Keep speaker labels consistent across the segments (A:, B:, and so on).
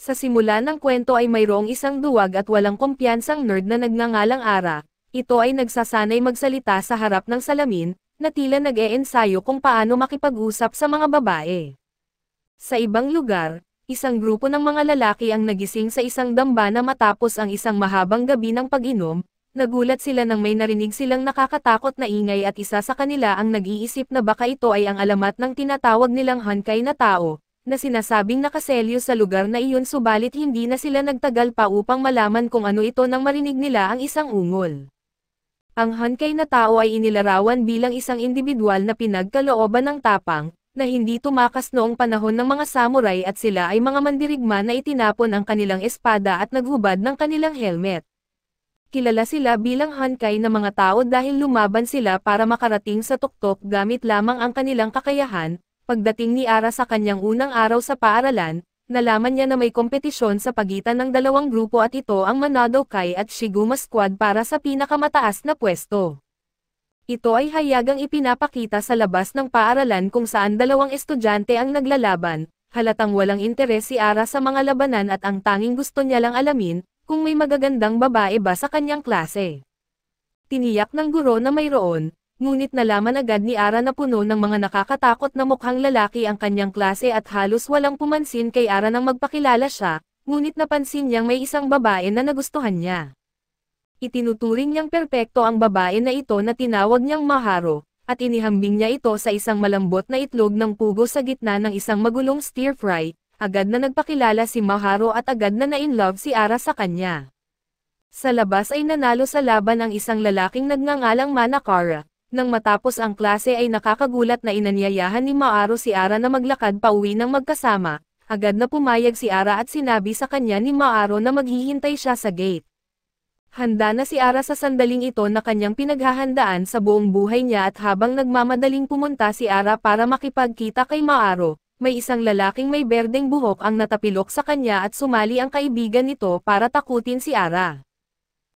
A: Sa simula ng kwento ay mayroong isang duwag at walang kumpiyansang nerd na nagngangalang Ara. Ito ay nagsasanay magsalita sa harap ng salamin, na tila nag-eensayo kung paano makipag-usap sa mga babae. Sa ibang lugar, isang grupo ng mga lalaki ang nagising sa isang damba na matapos ang isang mahabang gabi ng pag-inom, nagulat sila nang may narinig silang nakakatakot na ingay at isa sa kanila ang nag-iisip na baka ito ay ang alamat ng tinatawag nilang hankay na tao, na sinasabing nakaselyo sa lugar na iyon subalit hindi na sila nagtagal pa upang malaman kung ano ito nang marinig nila ang isang ungol. Ang hankay na tao ay inilarawan bilang isang individual na pinagkalooban ng tapang, na hindi tumakas noong panahon ng mga samurai at sila ay mga mandirigma na itinapon ang kanilang espada at naghubad ng kanilang helmet. Kilala sila bilang hankay na mga tao dahil lumaban sila para makarating sa tuktok gamit lamang ang kanilang kakayahan, Pagdating ni Ara sa kanyang unang araw sa paaralan, nalaman niya na may kompetisyon sa pagitan ng dalawang grupo at ito ang Manado Kai at Shiguma Squad para sa pinakamataas na pwesto. Ito ay hayagang ipinapakita sa labas ng paaralan kung saan dalawang estudyante ang naglalaban, halatang walang interes si Ara sa mga labanan at ang tanging gusto niya lang alamin, kung may magagandang babae ba sa kanyang klase. Tiniyak ng guro na mayroon, Ngunit nalaman agad ni Ara na puno ng mga nakakatakot na mukhang lalaki ang kanyang klase at halos walang pumansin kay Ara nang magpakilala siya, ngunit napansin niyang may isang babae na nagustuhan niya. Itinuturing niyang perpekto ang babae na ito na tinawag niyang Maharo, at inihambing niya ito sa isang malambot na itlog ng pugo sa gitna ng isang magulong stir-fry, agad na nagpakilala si Maharo at agad na na-inlove si Ara sa kanya. Sa labas ay nanalo sa laban ang isang lalaking nagngangalang Manakara, nang matapos ang klase ay nakakagulat na inanyayahan ni Maaro si Ara na maglakad pa uwi ng magkasama, agad na pumayag si Ara at sinabi sa kanya ni Maaro na maghihintay siya sa gate. Handa na si Ara sa sandaling ito na kanyang pinaghahandaan sa buong buhay niya at habang nagmamadaling pumunta si Ara para makipagkita kay Maaro, may isang lalaking may berdeng buhok ang natapilok sa kanya at sumali ang kaibigan nito para takutin si Ara.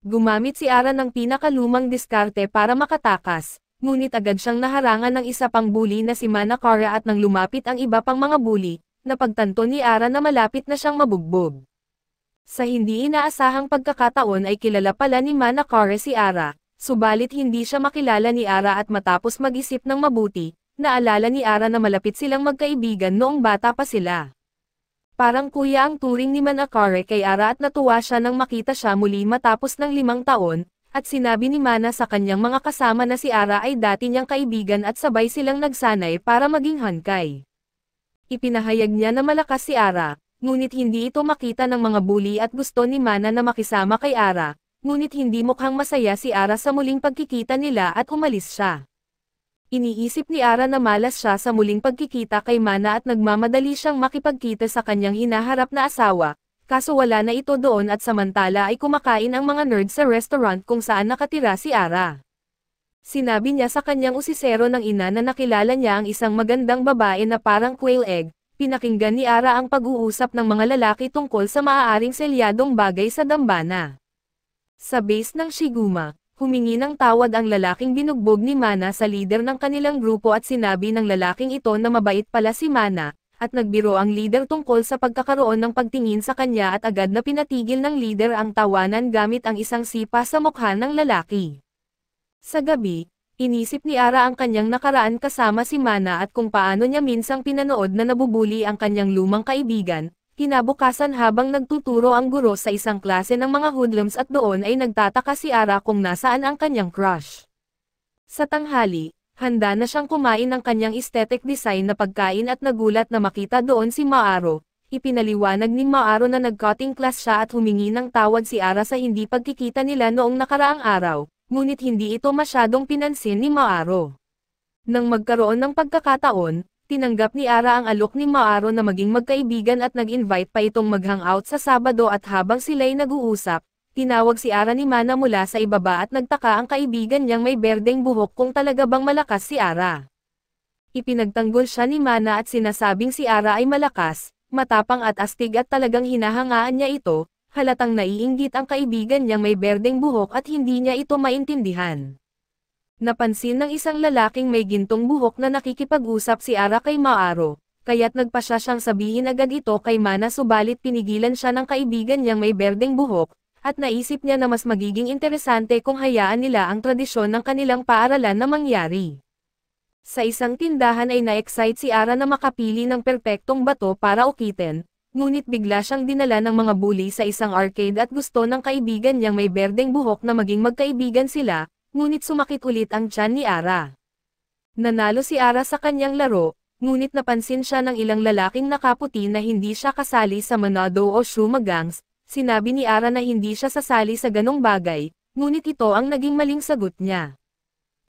A: Gumamit si Ara ng pinakalumang diskarte para makatakas, ngunit agad siyang naharangan ng isa pang bully na si Manakara at nang lumapit ang iba pang mga bully, napagtanto ni Ara na malapit na siyang mabugbog. Sa hindi inaasahang pagkakataon ay kilala pala ni Manakara si Ara, subalit hindi siya makilala ni Ara at matapos mag-isip ng mabuti, naalala ni Ara na malapit silang magkaibigan noong bata pa sila. Parang kuya ang turing ni Manakare kay Ara at natuwa siya nang makita siya muli matapos ng limang taon, at sinabi ni Mana sa kanyang mga kasama na si Ara ay dati niyang kaibigan at sabay silang nagsanay para maging hankay. Ipinahayag niya na malakas si Ara, ngunit hindi ito makita ng mga bully at gusto ni Mana na makisama kay Ara, ngunit hindi mukhang masaya si Ara sa muling pagkikita nila at umalis siya. Iniisip ni Ara na malas siya sa muling pagkikita kay Mana at nagmamadali siyang makipagkita sa kanyang hinaharap na asawa, kaso wala na ito doon at samantala ay kumakain ang mga nerd sa restaurant kung saan nakatira si Ara. Sinabi niya sa kanyang usisero ng ina na nakilala niya ang isang magandang babae na parang quail egg, pinakinggan ni Ara ang pag-uusap ng mga lalaki tungkol sa maaaring selyadong bagay sa dambana. Sa base ng Shiguma, Humingi ng tawad ang lalaking binugbog ni Mana sa leader ng kanilang grupo at sinabi ng lalaking ito na mabait pala si Mana, at nagbiro ang leader tungkol sa pagkakaroon ng pagtingin sa kanya at agad na pinatigil ng leader ang tawanan gamit ang isang sipa sa mukha ng lalaki. Sa gabi, inisip ni Ara ang kanyang nakaraan kasama si Mana at kung paano niya minsang pinanood na nabubuli ang kanyang lumang kaibigan, Kinabukasan habang nagtuturo ang guro sa isang klase ng mga hoodlums at doon ay nagtataka si Ara kung nasaan ang kanyang crush. Sa tanghali, handa na siyang kumain ng kanyang aesthetic design na pagkain at nagulat na makita doon si Maaro, ipinaliwanag ni Maaro na nag-cutting class siya at humingi ng tawad si Ara sa hindi pagkikita nila noong nakaraang araw, ngunit hindi ito masyadong pinansin ni Maaro. Nang magkaroon ng pagkakataon, tinanggap ni Ara ang alok ni Maaro na maging magkaibigan at nag-invite pa itong mag-hangout sa Sabado at habang sila'y nag-uusap, tinawag si Ara ni Mana mula sa ibaba at nagtaka ang kaibigan niyang may berdeng buhok kung talaga bang malakas si Ara. Ipinagtanggol siya ni Mana at sinasabing si Ara ay malakas, matapang at astig at talagang hinahangaan niya ito, halatang naiinggit ang kaibigan niyang may berdeng buhok at hindi niya ito maintindihan. Napansin ng isang lalaking may gintong buhok na nakikipag-usap si Ara kay Maaro, kaya't nagpasya siyang sabihin agad ito kay Mana subalit pinigilan siya ng kaibigan niyang may berdeng buhok, at naisip niya na mas magiging interesante kung hayaan nila ang tradisyon ng kanilang paaralan na mangyari. Sa isang tindahan ay na-excite si Ara na makapili ng perpektong bato para ukitin, ngunit bigla siyang dinala ng mga bully sa isang arcade at gusto ng kaibigan niyang may berdeng buhok na maging magkaibigan sila, ngunit sumakit ulit ang tiyan ni Ara. Nanalo si Ara sa kanyang laro, ngunit napansin siya ng ilang lalaking nakaputi na hindi siya kasali sa Manado o Shuma Gangs, sinabi ni Ara na hindi siya sasali sa ganong bagay, ngunit ito ang naging maling sagot niya.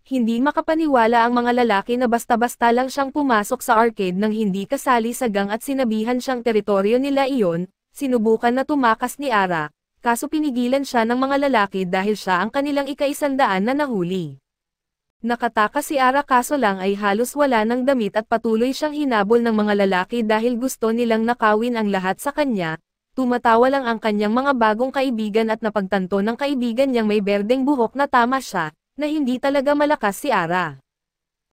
A: Hindi makapaniwala ang mga lalaki na basta-basta lang siyang pumasok sa arcade nang hindi kasali sa gang at sinabihan siyang teritoryo nila iyon, sinubukan na tumakas ni Ara, kaso pinigilan siya ng mga lalaki dahil siya ang kanilang ikaisandaan na nahuli. Nakataka si Ara kaso lang ay halos wala ng damit at patuloy siyang hinabol ng mga lalaki dahil gusto nilang nakawin ang lahat sa kanya, tumatawa lang ang kanyang mga bagong kaibigan at napagtanto ng kaibigan niyang may berdeng buhok na tama siya, na hindi talaga malakas si Ara.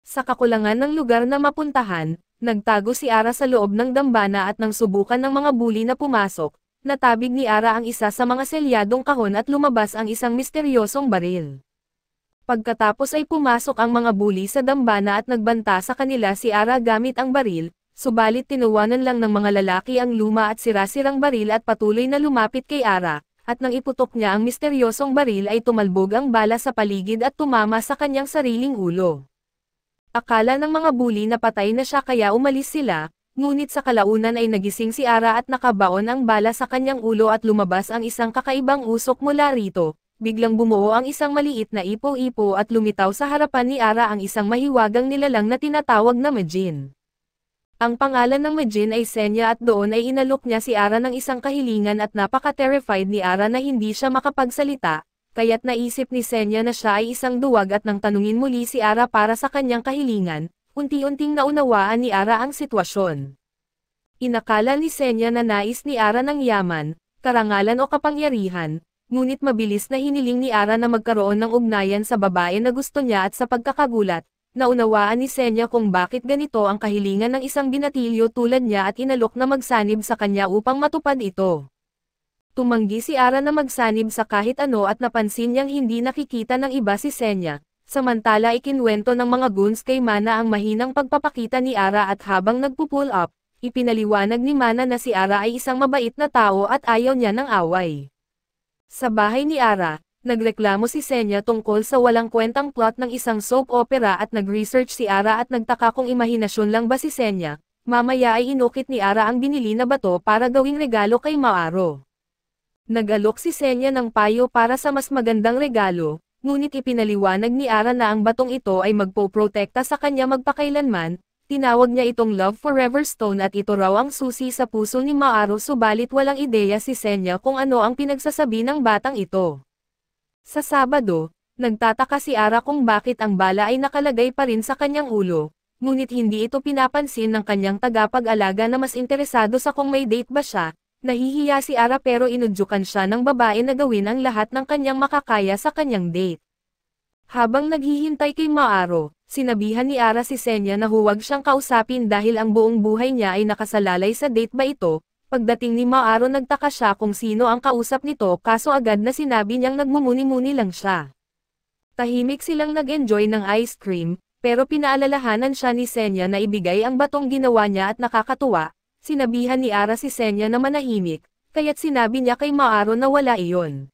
A: Sa kakulangan ng lugar na mapuntahan, nagtago si Ara sa loob ng dambana at nang subukan ng mga buli na pumasok, natabig ni Ara ang isa sa mga selyadong kahon at lumabas ang isang misteryosong baril. Pagkatapos ay pumasok ang mga bully sa dambana at nagbanta sa kanila si Ara gamit ang baril, subalit tinuwanan lang ng mga lalaki ang luma at sirasirang baril at patuloy na lumapit kay Ara, at nang iputok niya ang misteryosong baril ay tumalbog ang bala sa paligid at tumama sa kanyang sariling ulo. Akala ng mga bully na patay na siya kaya umalis sila, Ngunit sa kalaunan ay nagising si Ara at nakabaon ang bala sa kanyang ulo at lumabas ang isang kakaibang usok mula rito. Biglang bumuo ang isang maliit na ipo-ipo at lumitaw sa harapan ni Ara ang isang mahiwagang nilalang na tinatawag na Majin. Ang pangalan ng Majin ay Senya at doon ay inalok niya si Ara ng isang kahilingan at napaka-terrified ni Ara na hindi siya makapagsalita, kaya't naisip ni Senya na siya ay isang duwag at nang tanungin muli si Ara para sa kanyang kahilingan, unti-unting naunawaan ni Ara ang sitwasyon. Inakala ni Senya na nais ni Ara ng yaman, karangalan o kapangyarihan, ngunit mabilis na hiniling ni Ara na magkaroon ng ugnayan sa babae na gusto niya at sa pagkakagulat, naunawaan ni Senya kung bakit ganito ang kahilingan ng isang binatilyo tulad niya at inalok na magsanib sa kanya upang matupad ito. Tumanggi si Ara na magsanib sa kahit ano at napansin niyang hindi nakikita ng iba si Senya, Samantala ikinwento ng mga goons kay Mana ang mahinang pagpapakita ni Ara at habang nagpo-pull up, ipinaliwanag ni Mana na si Ara ay isang mabait na tao at ayaw niya ng away. Sa bahay ni Ara, nagreklamo si Senya tungkol sa walang kwentang plot ng isang soap opera at nag-research si Ara at nagtaka kung imahinasyon lang ba si Senya, mamaya ay inukit ni Ara ang binili na bato para gawing regalo kay Maaro. Nagalok si Senya ng payo para sa mas magandang regalo, ngunit ipinaliwanag ni Ara na ang batong ito ay magpoprotekta sa kanya magpakailanman, tinawag niya itong Love Forever Stone at ito raw ang susi sa puso ni Maaro subalit walang ideya si Senya kung ano ang pinagsasabi ng batang ito. Sa Sabado, nagtataka si Ara kung bakit ang bala ay nakalagay pa rin sa kanyang ulo, ngunit hindi ito pinapansin ng kanyang tagapag-alaga na mas interesado sa kung may date ba siya, nahihiya si Ara pero inudyukan siya ng babae na gawin ang lahat ng kanyang makakaya sa kanyang date. Habang naghihintay kay Maaro, sinabihan ni Ara si Senya na huwag siyang kausapin dahil ang buong buhay niya ay nakasalalay sa date ba ito, pagdating ni Maaro nagtaka siya kung sino ang kausap nito kaso agad na sinabi niyang nagmumuni-muni lang siya. Tahimik silang nag-enjoy ng ice cream, pero pinaalalahanan siya ni Senya na ibigay ang batong ginawa niya at nakakatuwa, sinabihan ni Ara si Senya na manahimik, kaya't sinabi niya kay Maaro na wala iyon.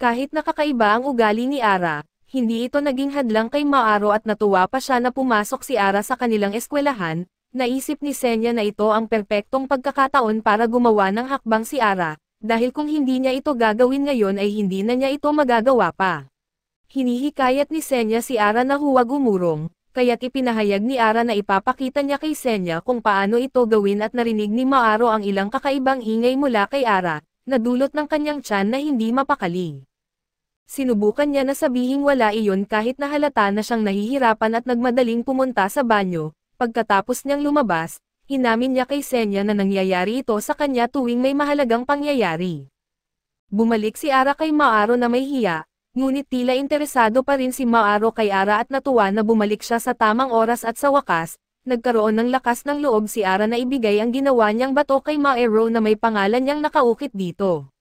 A: Kahit nakakaiba ang ugali ni Ara, hindi ito naging hadlang kay Maaro at natuwa pa siya na pumasok si Ara sa kanilang eskwelahan, naisip ni Senya na ito ang perpektong pagkakataon para gumawa ng hakbang si Ara, dahil kung hindi niya ito gagawin ngayon ay hindi na niya ito magagawa pa. Hinihikayat ni Senya si Ara na huwag umurong, kaya't ipinahayag ni Ara na ipapakita niya kay Senya kung paano ito gawin at narinig ni Maaro ang ilang kakaibang ingay mula kay Ara, na dulot ng kanyang tiyan na hindi mapakali. Sinubukan niya na sabihing wala iyon kahit na halata na siyang nahihirapan at nagmadaling pumunta sa banyo. Pagkatapos niyang lumabas, inamin niya kay Senya na nangyayari ito sa kanya tuwing may mahalagang pangyayari. Bumalik si Ara kay Maaro na may hiya, ngunit tila interesado pa rin si Maaro kay Ara at natuwa na bumalik siya sa tamang oras at sa wakas, nagkaroon ng lakas ng loob si Ara na ibigay ang ginawa niyang bato kay Maero na may pangalan niyang nakaukit dito.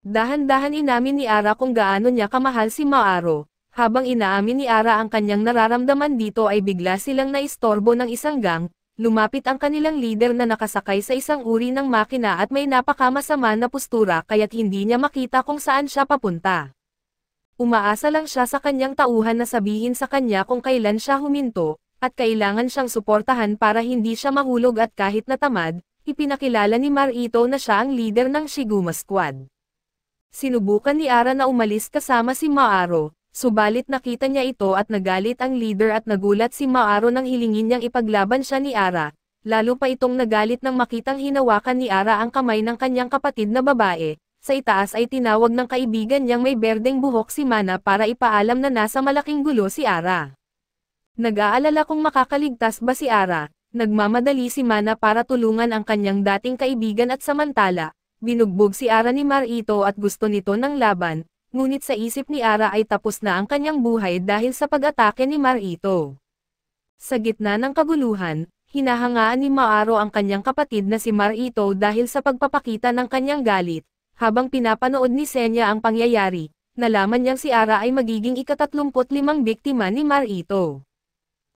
A: Dahan-dahan inamin ni Ara kung gaano niya kamahal si Maaro, habang inaamin ni Ara ang kanyang nararamdaman dito ay bigla silang naistorbo ng isang gang, lumapit ang kanilang leader na nakasakay sa isang uri ng makina at may napakamasama na postura kaya't hindi niya makita kung saan siya papunta. Umaasa lang siya sa kanyang tauhan na sabihin sa kanya kung kailan siya huminto, at kailangan siyang suportahan para hindi siya mahulog at kahit natamad, ipinakilala ni Marito na siya ang leader ng Shiguma Squad. Sinubukan ni Ara na umalis kasama si Maaro, subalit nakita niya ito at nagalit ang leader at nagulat si Maaro nang hilingin niyang ipaglaban siya ni Ara, lalo pa itong nagalit nang makitang hinawakan ni Ara ang kamay ng kanyang kapatid na babae, sa itaas ay tinawag ng kaibigan niyang may berdeng buhok si Mana para ipaalam na nasa malaking gulo si Ara. Nag-aalala kung makakaligtas ba si Ara, nagmamadali si Mana para tulungan ang kanyang dating kaibigan at samantala, Binugbog si Ara ni Marito at gusto nito ng laban, ngunit sa isip ni Ara ay tapos na ang kanyang buhay dahil sa pag-atake ni Marito. Sa gitna ng kaguluhan, hinahangaan ni Maaro ang kanyang kapatid na si Marito dahil sa pagpapakita ng kanyang galit, habang pinapanood ni Senya ang pangyayari, nalaman niyang si Ara ay magiging ikatatlumpot limang biktima ni Marito.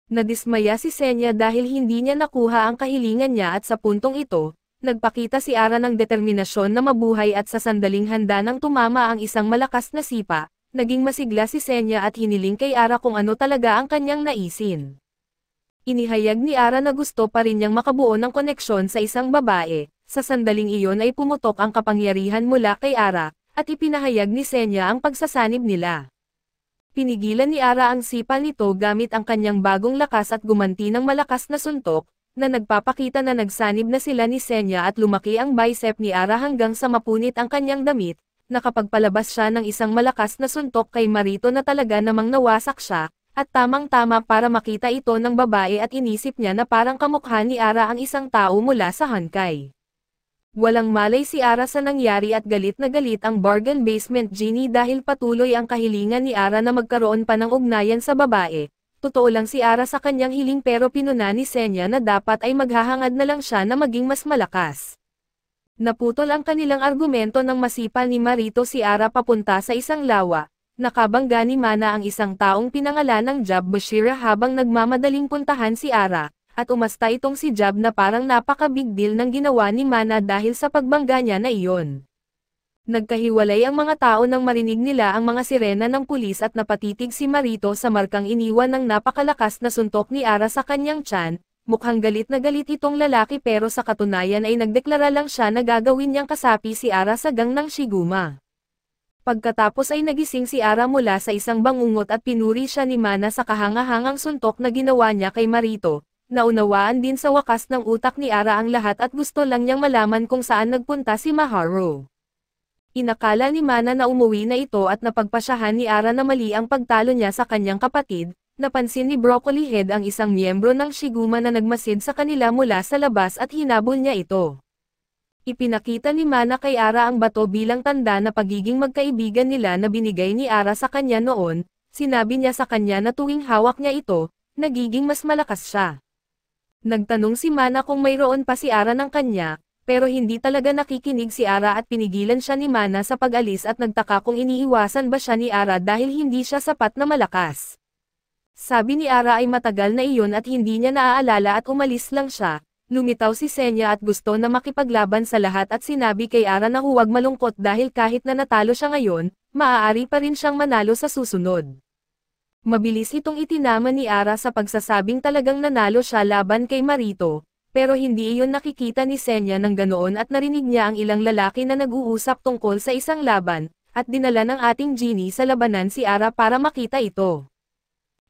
A: Nadismaya si Senya dahil hindi niya nakuha ang kahilingan niya at sa puntong ito, nagpakita si Ara ng determinasyon na mabuhay at sa sandaling handa nang tumama ang isang malakas na sipa, naging masigla si Senya at hiniling kay Ara kung ano talaga ang kanyang naisin. Inihayag ni Ara na gusto pa rin niyang makabuo ng koneksyon sa isang babae, sa sandaling iyon ay pumutok ang kapangyarihan mula kay Ara, at ipinahayag ni Senya ang pagsasanib nila. Pinigilan ni Ara ang sipa nito gamit ang kanyang bagong lakas at gumanti ng malakas na suntok, na nagpapakita na nagsanib na sila ni Senya at lumaki ang bicep ni Ara hanggang sa mapunit ang kanyang damit, nakapagpalabas siya ng isang malakas na suntok kay Marito na talaga namang nawasak siya, at tamang-tama para makita ito ng babae at inisip niya na parang kamukha ni Ara ang isang tao mula sa Hankay. Walang malay si Ara sa nangyari at galit na galit ang bargain basement genie dahil patuloy ang kahilingan ni Ara na magkaroon pa ng ugnayan sa babae, Totoo lang si Ara sa kanyang hiling pero pinuna ni Senya na dapat ay maghahangad na lang siya na maging mas malakas. Naputol ang kanilang argumento nang masipa ni Marito si Ara papunta sa isang lawa, nakabangga ni Mana ang isang taong pinangalan ng Jab Bashira habang nagmamadaling puntahan si Ara, at umasta itong si Jab na parang napaka big deal ng ginawa ni Mana dahil sa pagbangga niya na iyon. Nagkahiwalay ang mga tao nang marinig nila ang mga sirena ng pulis at napatitig si Marito sa markang iniwan ng napakalakas na suntok ni Ara sa kanyang tiyan, mukhang galit na galit itong lalaki pero sa katunayan ay nagdeklara lang siya na gagawin niyang kasapi si Ara sa gang ng Shiguma. Pagkatapos ay nagising si Ara mula sa isang bangungot at pinuri siya ni Mana sa kahangahangang suntok na ginawa niya kay Marito, naunawaan din sa wakas ng utak ni Ara ang lahat at gusto lang niyang malaman kung saan nagpunta si Maharo. Inakala ni Mana na umuwi na ito at napagpasyahan ni Ara na mali ang pagtalo niya sa kanyang kapatid, napansin ni Broccoli Head ang isang miyembro ng Shiguma na nagmasid sa kanila mula sa labas at hinabol niya ito. Ipinakita ni Mana kay Ara ang bato bilang tanda na pagiging magkaibigan nila na binigay ni Ara sa kanya noon, sinabi niya sa kanya na tuwing hawak niya ito, nagiging mas malakas siya. Nagtanong si Mana kung mayroon pa si Ara ng kanya, pero hindi talaga nakikinig si Ara at pinigilan siya ni Mana sa pag-alis at nagtaka kung iniiwasan ba siya ni Ara dahil hindi siya sapat na malakas. Sabi ni Ara ay matagal na iyon at hindi niya naaalala at umalis lang siya, lumitaw si Senya at gusto na makipaglaban sa lahat at sinabi kay Ara na huwag malungkot dahil kahit na natalo siya ngayon, maaari pa rin siyang manalo sa susunod. Mabilis itong itinama ni Ara sa pagsasabing talagang nanalo siya laban kay Marito, pero hindi iyon nakikita ni Senya ng ganoon at narinig niya ang ilang lalaki na nag-uusap tungkol sa isang laban, at dinala ng ating genie sa labanan si Ara para makita ito.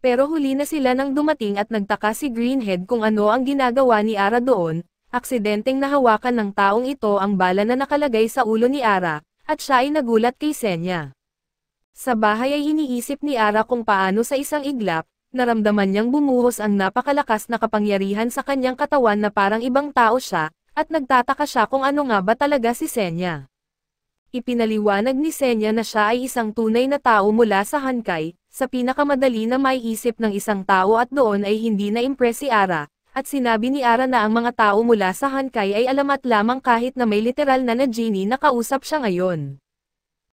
A: Pero huli na sila nang dumating at nagtaka si Greenhead kung ano ang ginagawa ni Ara doon, aksidenteng nahawakan ng taong ito ang bala na nakalagay sa ulo ni Ara, at siya ay nagulat kay Senya. Sa bahay ay iniisip ni Ara kung paano sa isang iglap, naramdaman niyang bumuhos ang napakalakas na kapangyarihan sa kanyang katawan na parang ibang tao siya, at nagtataka siya kung ano nga ba talaga si Senya. Ipinaliwanag ni Senya na siya ay isang tunay na tao mula sa Hankai, sa pinakamadali na maiisip ng isang tao at doon ay hindi na-impress si Ara, at sinabi ni Ara na ang mga tao mula sa Hankai ay alamat lamang kahit na may literal na na genie na kausap siya ngayon.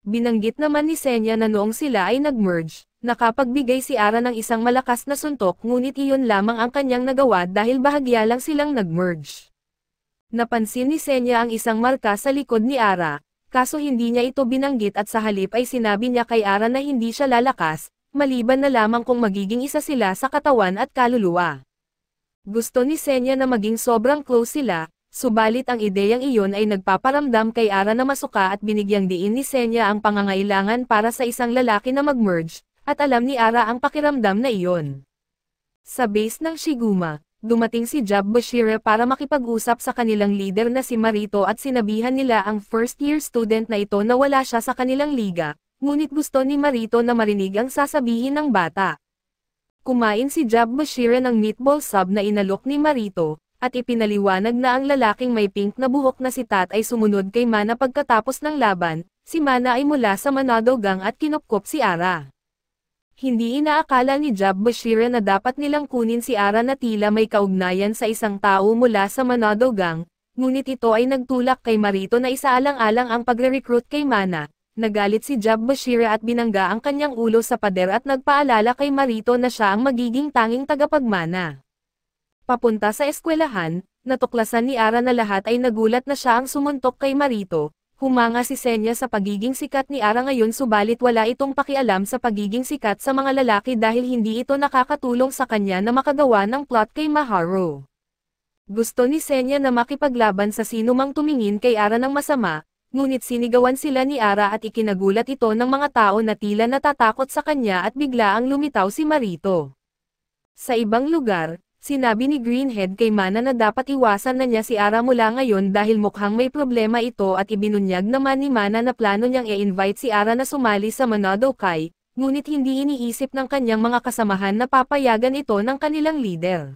A: Binanggit naman ni Senya na noong sila ay nag-merge, Nakapagbigay si Ara ng isang malakas na suntok ngunit iyon lamang ang kanyang nagawa dahil bahagya lang silang nag-merge. Napansin ni Senya ang isang marka sa likod ni Ara, kaso hindi niya ito binanggit at sa halip ay sinabi niya kay Ara na hindi siya lalakas, maliban na lamang kung magiging isa sila sa katawan at kaluluwa. Gusto ni Senya na maging sobrang close sila, subalit ang ideyang iyon ay nagpaparamdam kay Ara na masuka at binigyang diin ni Senya ang pangangailangan para sa isang lalaki na mag-merge, at alam ni Ara ang pakiramdam na iyon. Sa base ng Shiguma, dumating si Jab Bashira para makipag-usap sa kanilang leader na si Marito at sinabihan nila ang first-year student na ito na wala siya sa kanilang liga, ngunit gusto ni Marito na marinig ang sasabihin ng bata. Kumain si Jab Bashira ng meatball sub na inalok ni Marito, at ipinaliwanag na ang lalaking may pink na buhok na si Tat ay sumunod kay Mana pagkatapos ng laban, si Mana ay mula sa Manado Gang at kinukop si Ara. Hindi inaakala ni Jab Bashira na dapat nilang kunin si Ara na tila may kaugnayan sa isang tao mula sa Manado Gang, ngunit ito ay nagtulak kay Marito na isaalang-alang ang pagre-recruit kay Mana. Nagalit si Jab Bashira at binangga ang kanyang ulo sa pader at nagpaalala kay Marito na siya ang magiging tanging tagapagmana. Papunta sa eskwelahan, natuklasan ni Ara na lahat ay nagulat na siya ang sumuntok kay Marito, Humanga si Senya sa pagiging sikat ni Ara ngayon subalit wala itong pakialam sa pagiging sikat sa mga lalaki dahil hindi ito nakakatulong sa kanya na makagawa ng plot kay Maharo. Gusto ni Senya na makipaglaban sa sino mang tumingin kay Ara ng masama, ngunit sinigawan sila ni Ara at ikinagulat ito ng mga tao na tila natatakot sa kanya at bigla ang lumitaw si Marito. Sa ibang lugar, Sinabi ni Greenhead kay Mana na dapat iwasan na niya si Ara mula ngayon dahil mukhang may problema ito at ibinunyag naman ni Mana na plano niyang i-invite si Ara na sumali sa Manado Kai, ngunit hindi iniisip ng kanyang mga kasamahan na papayagan ito ng kanilang leader.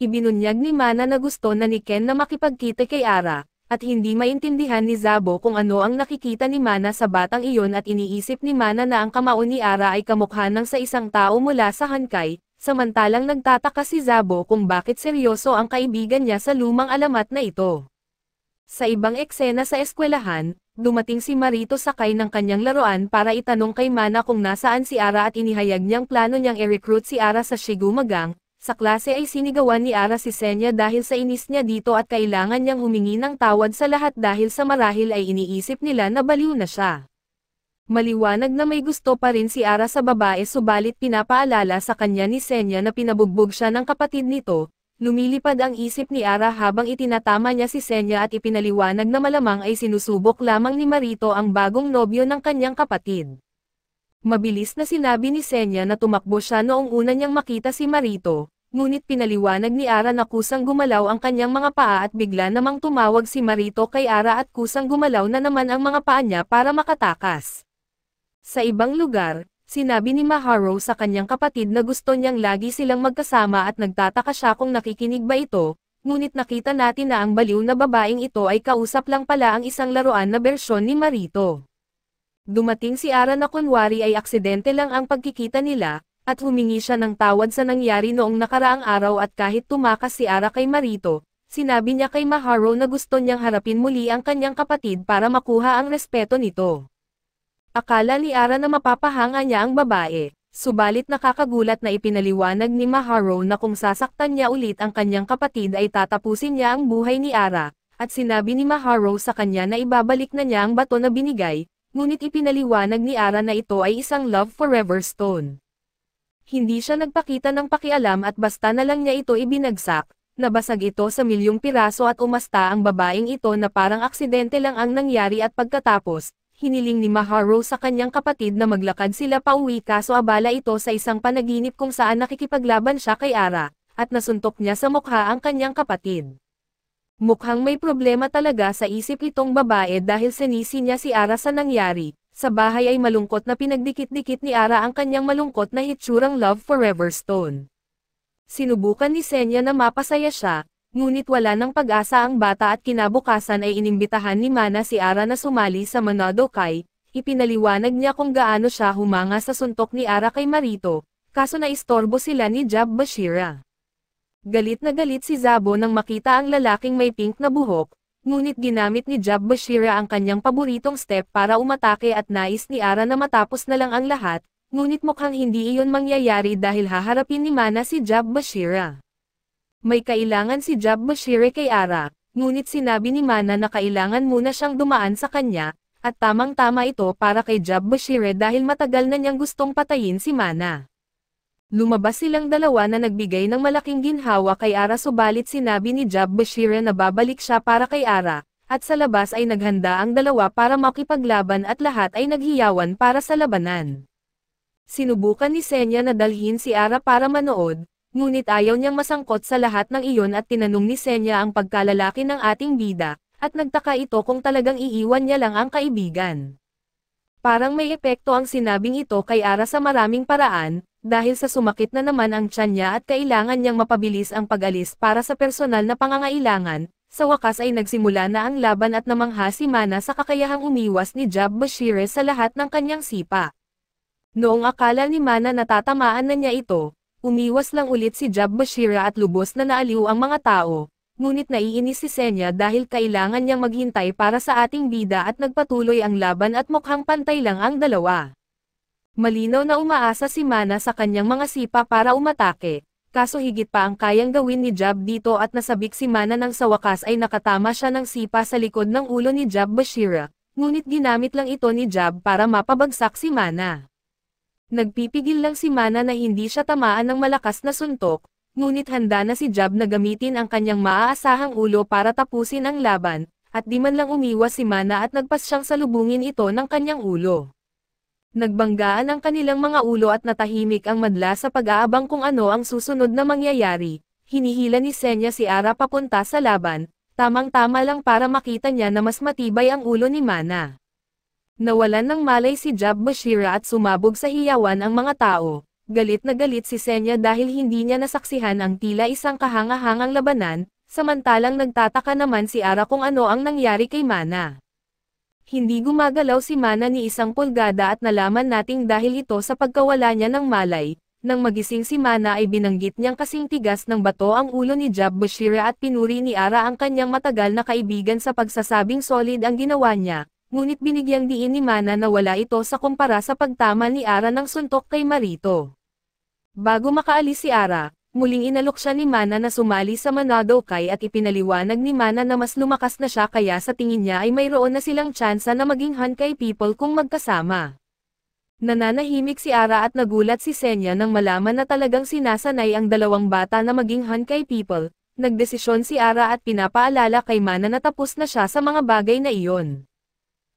A: Ibinunyag ni Mana na gusto na ni Ken na makipagkita kay Ara, at hindi maintindihan ni Zabo kung ano ang nakikita ni Mana sa batang iyon at iniisip ni Mana na ang kamao ni Ara ay kamukha ng sa isang tao mula sa Hankai, samantalang nagtataka si Zabo kung bakit seryoso ang kaibigan niya sa lumang alamat na ito. Sa ibang eksena sa eskwelahan, dumating si Marito sakay ng kanyang laruan para itanong kay Mana kung nasaan si Ara at inihayag niyang plano niyang i-recruit si Ara sa Shigumagang, sa klase ay sinigawan ni Ara si Senya dahil sa inis niya dito at kailangan niyang humingi ng tawad sa lahat dahil sa marahil ay iniisip nila na baliw na siya. Maliwanag na may gusto pa rin si Ara sa babae subalit pinapaalala sa kanya ni Senya na pinabugbog siya ng kapatid nito, lumilipad ang isip ni Ara habang itinatama niya si Senya at ipinaliwanag na malamang ay sinusubok lamang ni Marito ang bagong nobyo ng kanyang kapatid. Mabilis na sinabi ni Senya na tumakbo siya noong una niyang makita si Marito, ngunit pinaliwanag ni Ara na kusang gumalaw ang kanyang mga paa at bigla namang tumawag si Marito kay Ara at kusang gumalaw na naman ang mga paa niya para makatakas. Sa ibang lugar, sinabi ni Maharo sa kanyang kapatid na gusto niyang lagi silang magkasama at nagtataka siya kung nakikinig ba ito, ngunit nakita natin na ang baliw na babaeng ito ay kausap lang pala ang isang laruan na bersyon ni Marito. Dumating si Ara na kunwari ay aksidente lang ang pagkikita nila, at humingi siya ng tawad sa nangyari noong nakaraang araw at kahit tumakas si Ara kay Marito, sinabi niya kay Maharo na gusto niyang harapin muli ang kanyang kapatid para makuha ang respeto nito. Akala ni Ara na mapapahanga niya ang babae, subalit nakakagulat na ipinaliwanag ni Maharo na kung sasaktan niya ulit ang kanyang kapatid ay tatapusin niya ang buhay ni Ara, at sinabi ni Maharo sa kanya na ibabalik na niya ang bato na binigay, ngunit ipinaliwanag ni Ara na ito ay isang love forever stone. Hindi siya nagpakita ng pakialam at basta na lang niya ito ibinagsak, nabasag ito sa milyong piraso at umasta ang babaeng ito na parang aksidente lang ang nangyari at pagkatapos, hiniling ni Maharo sa kanyang kapatid na maglakad sila pauwi kaso abala ito sa isang panaginip kung saan nakikipaglaban siya kay Ara, at nasuntok niya sa mukha ang kanyang kapatid. Mukhang may problema talaga sa isip itong babae dahil sinisi niya si Ara sa nangyari, sa bahay ay malungkot na pinagdikit-dikit ni Ara ang kanyang malungkot na hitsurang Love Forever Stone. Sinubukan ni Senya na mapasaya siya, Ngunit wala ng pag-asa ang bata at kinabukasan ay inimbitahan ni Mana si Ara na sumali sa Manado Kai, ipinaliwanag niya kung gaano siya humanga sa suntok ni Ara kay Marito, kaso naistorbo sila ni Jab Bashira. Galit na galit si Zabo nang makita ang lalaking may pink na buhok, ngunit ginamit ni Jab Bashira ang kanyang paboritong step para umatake at nais ni Ara na matapos na lang ang lahat, ngunit mukhang hindi iyon mangyayari dahil haharapin ni Mana si Jab Bashira may kailangan si Job Bashire kay Ara, ngunit sinabi ni Mana na kailangan muna siyang dumaan sa kanya, at tamang-tama ito para kay Job Bashire dahil matagal na niyang gustong patayin si Mana. Lumabas silang dalawa na nagbigay ng malaking ginhawa kay Ara subalit sinabi ni Job Bashire na babalik siya para kay Ara, at sa labas ay naghanda ang dalawa para makipaglaban at lahat ay naghiyawan para sa labanan. Sinubukan ni Senya na dalhin si Ara para manood, Ngunit ayaw niyang masangkot sa lahat ng iyon at tinanong ni Senya ang pagkalalaki ng ating bida, at nagtaka ito kung talagang iiwan niya lang ang kaibigan. Parang may epekto ang sinabing ito kay Ara sa maraming paraan, dahil sa sumakit na naman ang tiyan niya at kailangan niyang mapabilis ang pag-alis para sa personal na pangangailangan, sa wakas ay nagsimula na ang laban at namangha si Mana sa kakayahang umiwas ni Jab Bashire sa lahat ng kanyang sipa. Noong akala ni Mana natatamaan na niya ito, Umiwas lang ulit si Jab Bashira at lubos na naaliw ang mga tao, ngunit naiinis si Senya dahil kailangan niyang maghintay para sa ating bida at nagpatuloy ang laban at mukhang pantay lang ang dalawa. Malinaw na umaasa si Mana sa kanyang mga sipa para umatake, kaso higit pa ang kayang gawin ni Jab dito at nasabik si Mana nang sa wakas ay nakatama siya ng sipa sa likod ng ulo ni Jab Bashira, ngunit ginamit lang ito ni Jab para mapabagsak si Mana. Nagpipigil lang si Mana na hindi siya tamaan ng malakas na suntok, ngunit handa na si Jab na gamitin ang kanyang maaasahang ulo para tapusin ang laban, at di man lang umiwas si Mana at nagpas siyang salubungin ito ng kanyang ulo. Nagbanggaan ang kanilang mga ulo at natahimik ang madla sa pag-aabang kung ano ang susunod na mangyayari. Hinihila ni Senya si Ara papunta sa laban, tamang-tama lang para makita niya na mas matibay ang ulo ni Mana. Nawalan ng malay si Jab Bashira at sumabog sa hiyawan ang mga tao. Galit na galit si Senya dahil hindi niya nasaksihan ang tila isang kahangahangang labanan, samantalang nagtataka naman si Ara kung ano ang nangyari kay Mana. Hindi gumagalaw si Mana ni isang pulgada at nalaman nating dahil ito sa pagkawala niya ng malay, nang magising si Mana ay binanggit niyang kasing tigas ng bato ang ulo ni Jab Bashira at pinuri ni Ara ang kanyang matagal na kaibigan sa pagsasabing solid ang ginawa niya, ngunit binigyang diin ni Mana na wala ito sa kumpara sa pagtama ni Ara ng suntok kay Marito. Bago makaalis si Ara, muling inalok siya ni Mana na sumali sa Manado kay at ipinaliwanag ni Mana na mas lumakas na siya kaya sa tingin niya ay mayroon na silang tsansa na maging Hankay people kung magkasama. Nananahimik si Ara at nagulat si Senya nang malaman na talagang sinasanay ang dalawang bata na maging Hankay people, nagdesisyon si Ara at pinapaalala kay Mana na tapos na siya sa mga bagay na iyon.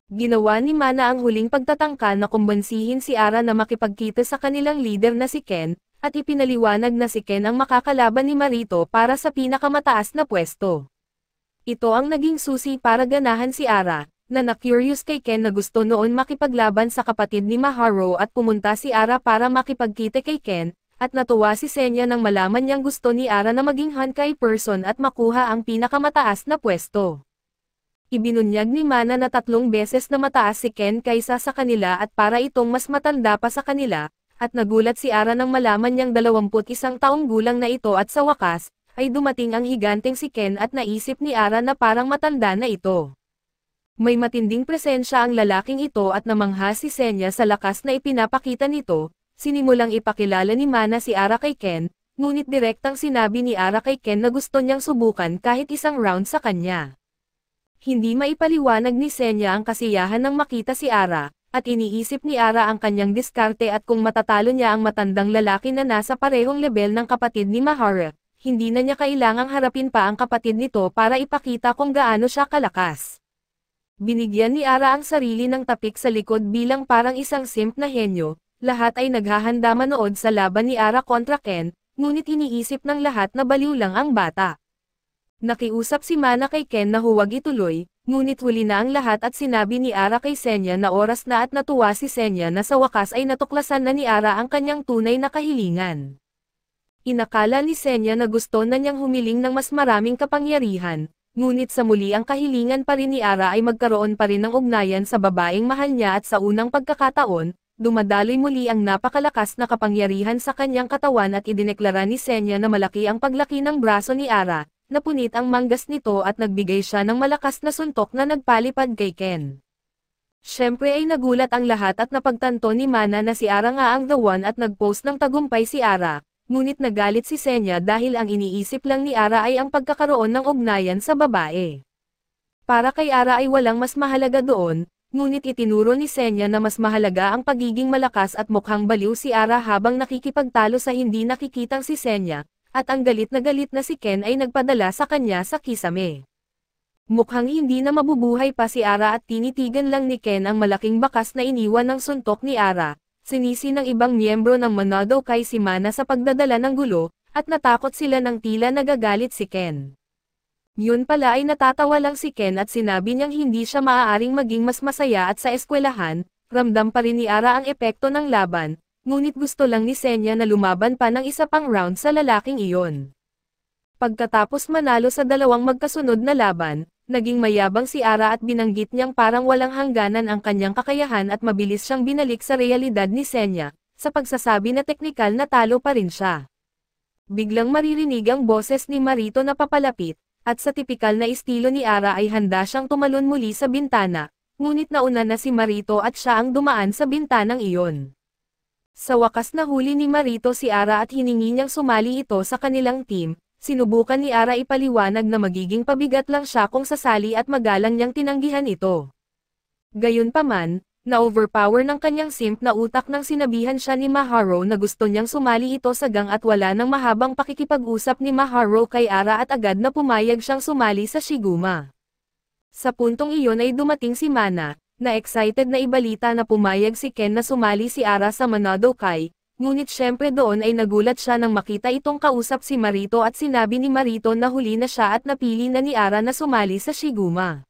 A: Ginawa ni Mana ang huling pagtatangka na kumbansihin si Ara na makipagkita sa kanilang leader na si Ken, at ipinaliwanag na si Ken ang makakalaban ni Marito para sa pinakamataas na pwesto. Ito ang naging susi para ganahan si Ara, na na-curious kay Ken na gusto noon makipaglaban sa kapatid ni Maharo at pumunta si Ara para makipagkita kay Ken, at natuwa si Senya nang malaman niyang gusto ni Ara na maging Honkai person at makuha ang pinakamataas na pwesto. Ibinunyag ni Mana na tatlong beses na mataas si Ken kaysa sa kanila at para itong mas matanda pa sa kanila, at nagulat si Ara nang malaman niyang 21 taong gulang na ito at sa wakas, ay dumating ang higanteng si Ken at naisip ni Ara na parang matanda na ito. May matinding presensya ang lalaking ito at namangha si Senya sa lakas na ipinapakita nito, sinimulang ipakilala ni Mana si Ara kay Ken, ngunit direktang sinabi ni Ara kay Ken na gusto niyang subukan kahit isang round sa kanya. Hindi maipaliwanag ni Senya ang kasiyahan ng makita si Ara, at iniisip ni Ara ang kanyang diskarte at kung matatalo niya ang matandang lalaki na nasa parehong level ng kapatid ni Mahara, hindi na niya kailangang harapin pa ang kapatid nito para ipakita kung gaano siya kalakas. Binigyan ni Ara ang sarili ng tapik sa likod bilang parang isang simp na henyo, lahat ay naghahanda manood sa laban ni Ara kontra Ken, ngunit iniisip ng lahat na baliw lang ang bata. Nakiusap si Mana kay Ken na huwag ituloy, ngunit huli na ang lahat at sinabi ni Ara kay Senya na oras na at natuwa si Senya na sa wakas ay natuklasan na ni Ara ang kanyang tunay na kahilingan. Inakala ni Senya na gusto na niyang humiling ng mas maraming kapangyarihan, ngunit sa muli ang kahilingan pa rin ni Ara ay magkaroon pa rin ng ugnayan sa babaeng mahal niya at sa unang pagkakataon, dumadaloy muli ang napakalakas na kapangyarihan sa kanyang katawan at idineklara ni Senya na malaki ang paglaki ng braso ni Ara, napunit ang manggas nito at nagbigay siya ng malakas na suntok na nagpalipad kay Ken. Siyempre ay nagulat ang lahat at napagtanto ni Mana na si Ara nga ang the one at nagpost ng tagumpay si Ara, ngunit nagalit si Senya dahil ang iniisip lang ni Ara ay ang pagkakaroon ng ugnayan sa babae. Para kay Ara ay walang mas mahalaga doon, ngunit itinuro ni Senya na mas mahalaga ang pagiging malakas at mukhang baliw si Ara habang nakikipagtalo sa hindi nakikitang si Senya, at ang galit na galit na si Ken ay nagpadala sa kanya sa kisame. Mukhang hindi na mabubuhay pa si Ara at tinitigan lang ni Ken ang malaking bakas na iniwan ng suntok ni Ara, sinisi ng ibang miyembro ng Manado kay si Mana sa pagdadala ng gulo, at natakot sila ng tila nagagalit si Ken. Yun pala ay natatawa lang si Ken at sinabi niyang hindi siya maaaring maging mas masaya at sa eskwelahan, ramdam pa rin ni Ara ang epekto ng laban, ngunit gusto lang ni Senya na lumaban pa ng isa pang round sa lalaking iyon. Pagkatapos manalo sa dalawang magkasunod na laban, naging mayabang si Ara at binanggit niyang parang walang hangganan ang kanyang kakayahan at mabilis siyang binalik sa realidad ni Senya, sa pagsasabi na teknikal na talo pa rin siya. Biglang maririnig ang boses ni Marito na papalapit, at sa tipikal na estilo ni Ara ay handa siyang tumalon muli sa bintana, ngunit nauna na si Marito at siya ang dumaan sa bintanang iyon. Sa wakas nahuli ni Marito si Ara at hiningi niyang sumali ito sa kanilang team, sinubukan ni Ara ipaliwanag na magiging pabigat lang siya kung sasali at magalang niyang tinanggihan ito. Gayunpaman, na-overpower ng kanyang simp na utak nang sinabihan siya ni Maharo na gusto niyang sumali ito sa gang at wala nang mahabang pakikipag-usap ni Maharo kay Ara at agad na pumayag siyang sumali sa Shiguma. Sa puntong iyon ay dumating si Mana, na excited na ibalita na pumayag si Ken na sumali si Ara sa Manado Kai, ngunit syempre doon ay nagulat siya nang makita itong kausap si Marito at sinabi ni Marito na huli na siya at napili na ni Ara na sumali sa Shiguma.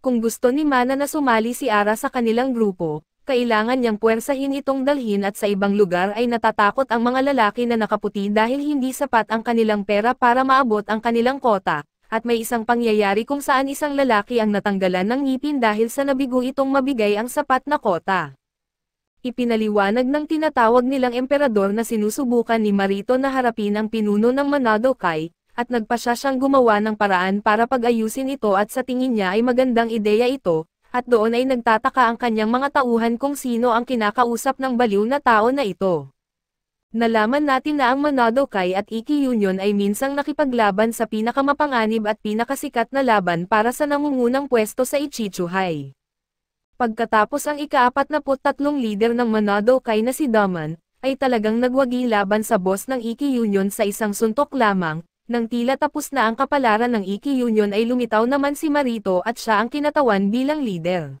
A: Kung gusto ni Mana na sumali si Ara sa kanilang grupo, kailangan niyang puwersahin itong dalhin at sa ibang lugar ay natatakot ang mga lalaki na nakaputi dahil hindi sapat ang kanilang pera para maabot ang kanilang kota, at may isang pangyayari kung saan isang lalaki ang natanggalan ng ngipin dahil sa nabigo itong mabigay ang sapat na kota. Ipinaliwanag ng tinatawag nilang emperador na sinusubukan ni Marito na harapin ang pinuno ng Manado-kai, at nagpa siya siyang gumawa ng paraan para pag-ayusin ito at sa tingin niya ay magandang ideya ito, at doon ay nagtataka ang kanyang mga tauhan kung sino ang kinakausap ng baliw na tao na ito. Nalaman natin na ang Manado Kai at Iki Union ay minsang nakipaglaban sa pinakamapanganib at pinakasikat na laban para sa nangungunang pwesto sa Ichichuhay. Pagkatapos ang ikaapat-na-putatlong leader ng Manado Kai na si Daman, ay talagang nagwagi laban sa boss ng Iki Union sa isang suntok lamang, nang tila tapos na ang kapalaran ng Iki Union ay lumitaw naman si Marito at siya ang kinatawan bilang leader.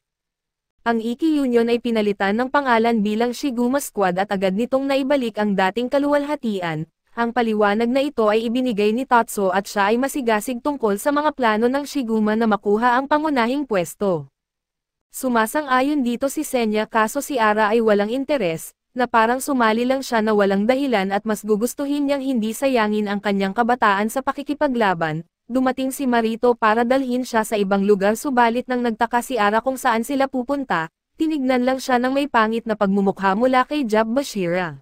A: Ang Iki Union ay pinalitan ng pangalan bilang Shiguma Squad at agad nitong naibalik ang dating kaluwalhatian. Ang paliwanag na ito ay ibinigay ni Tatsuo at siya ay masigasig tungkol sa mga plano ng Shiguma na makuha ang pangunahing pwesto. Sumasang-ayon dito si Senya kaso si Ara ay walang interes, na parang sumali lang siya na walang dahilan at mas gugustuhin niyang hindi sayangin ang kanyang kabataan sa pakikipaglaban, dumating si Marito para dalhin siya sa ibang lugar subalit nang nagtaka si Ara kung saan sila pupunta, tinignan lang siya ng may pangit na pagmumukha mula kay Jab Bashira.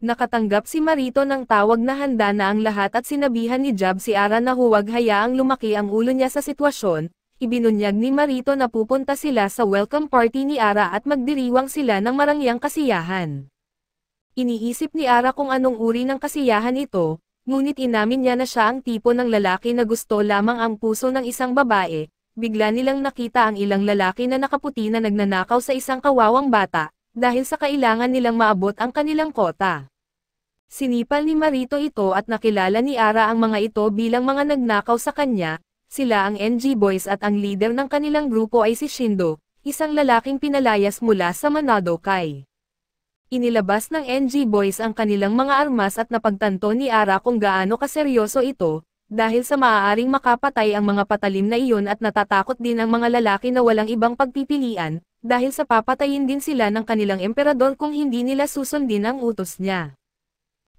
A: Nakatanggap si Marito ng tawag na handa na ang lahat at sinabihan ni Jab si Ara na huwag hayaang lumaki ang ulo niya sa sitwasyon, ibinunyag ni Marito na pupunta sila sa welcome party ni Ara at magdiriwang sila ng marangyang kasiyahan. Iniisip ni Ara kung anong uri ng kasiyahan ito, Ngunit inamin niya na siya ang tipo ng lalaki na gusto lamang ang puso ng isang babae, bigla nilang nakita ang ilang lalaki na nakaputi na nagnanakaw sa isang kawawang bata, dahil sa kailangan nilang maabot ang kanilang kota. Sinipal ni Marito ito at nakilala ni Ara ang mga ito bilang mga nagnakaw sa kanya, sila ang NG Boys at ang leader ng kanilang grupo ay si Shindo, isang lalaking pinalayas mula sa Manado Kai. Inilabas ng NG Boys ang kanilang mga armas at napagtanto ni Ara kung gaano kaseryoso ito, dahil sa maaaring makapatay ang mga patalim na iyon at natatakot din ang mga lalaki na walang ibang pagpipilian, dahil sa papatayin din sila ng kanilang emperador kung hindi nila susundin ang utos niya.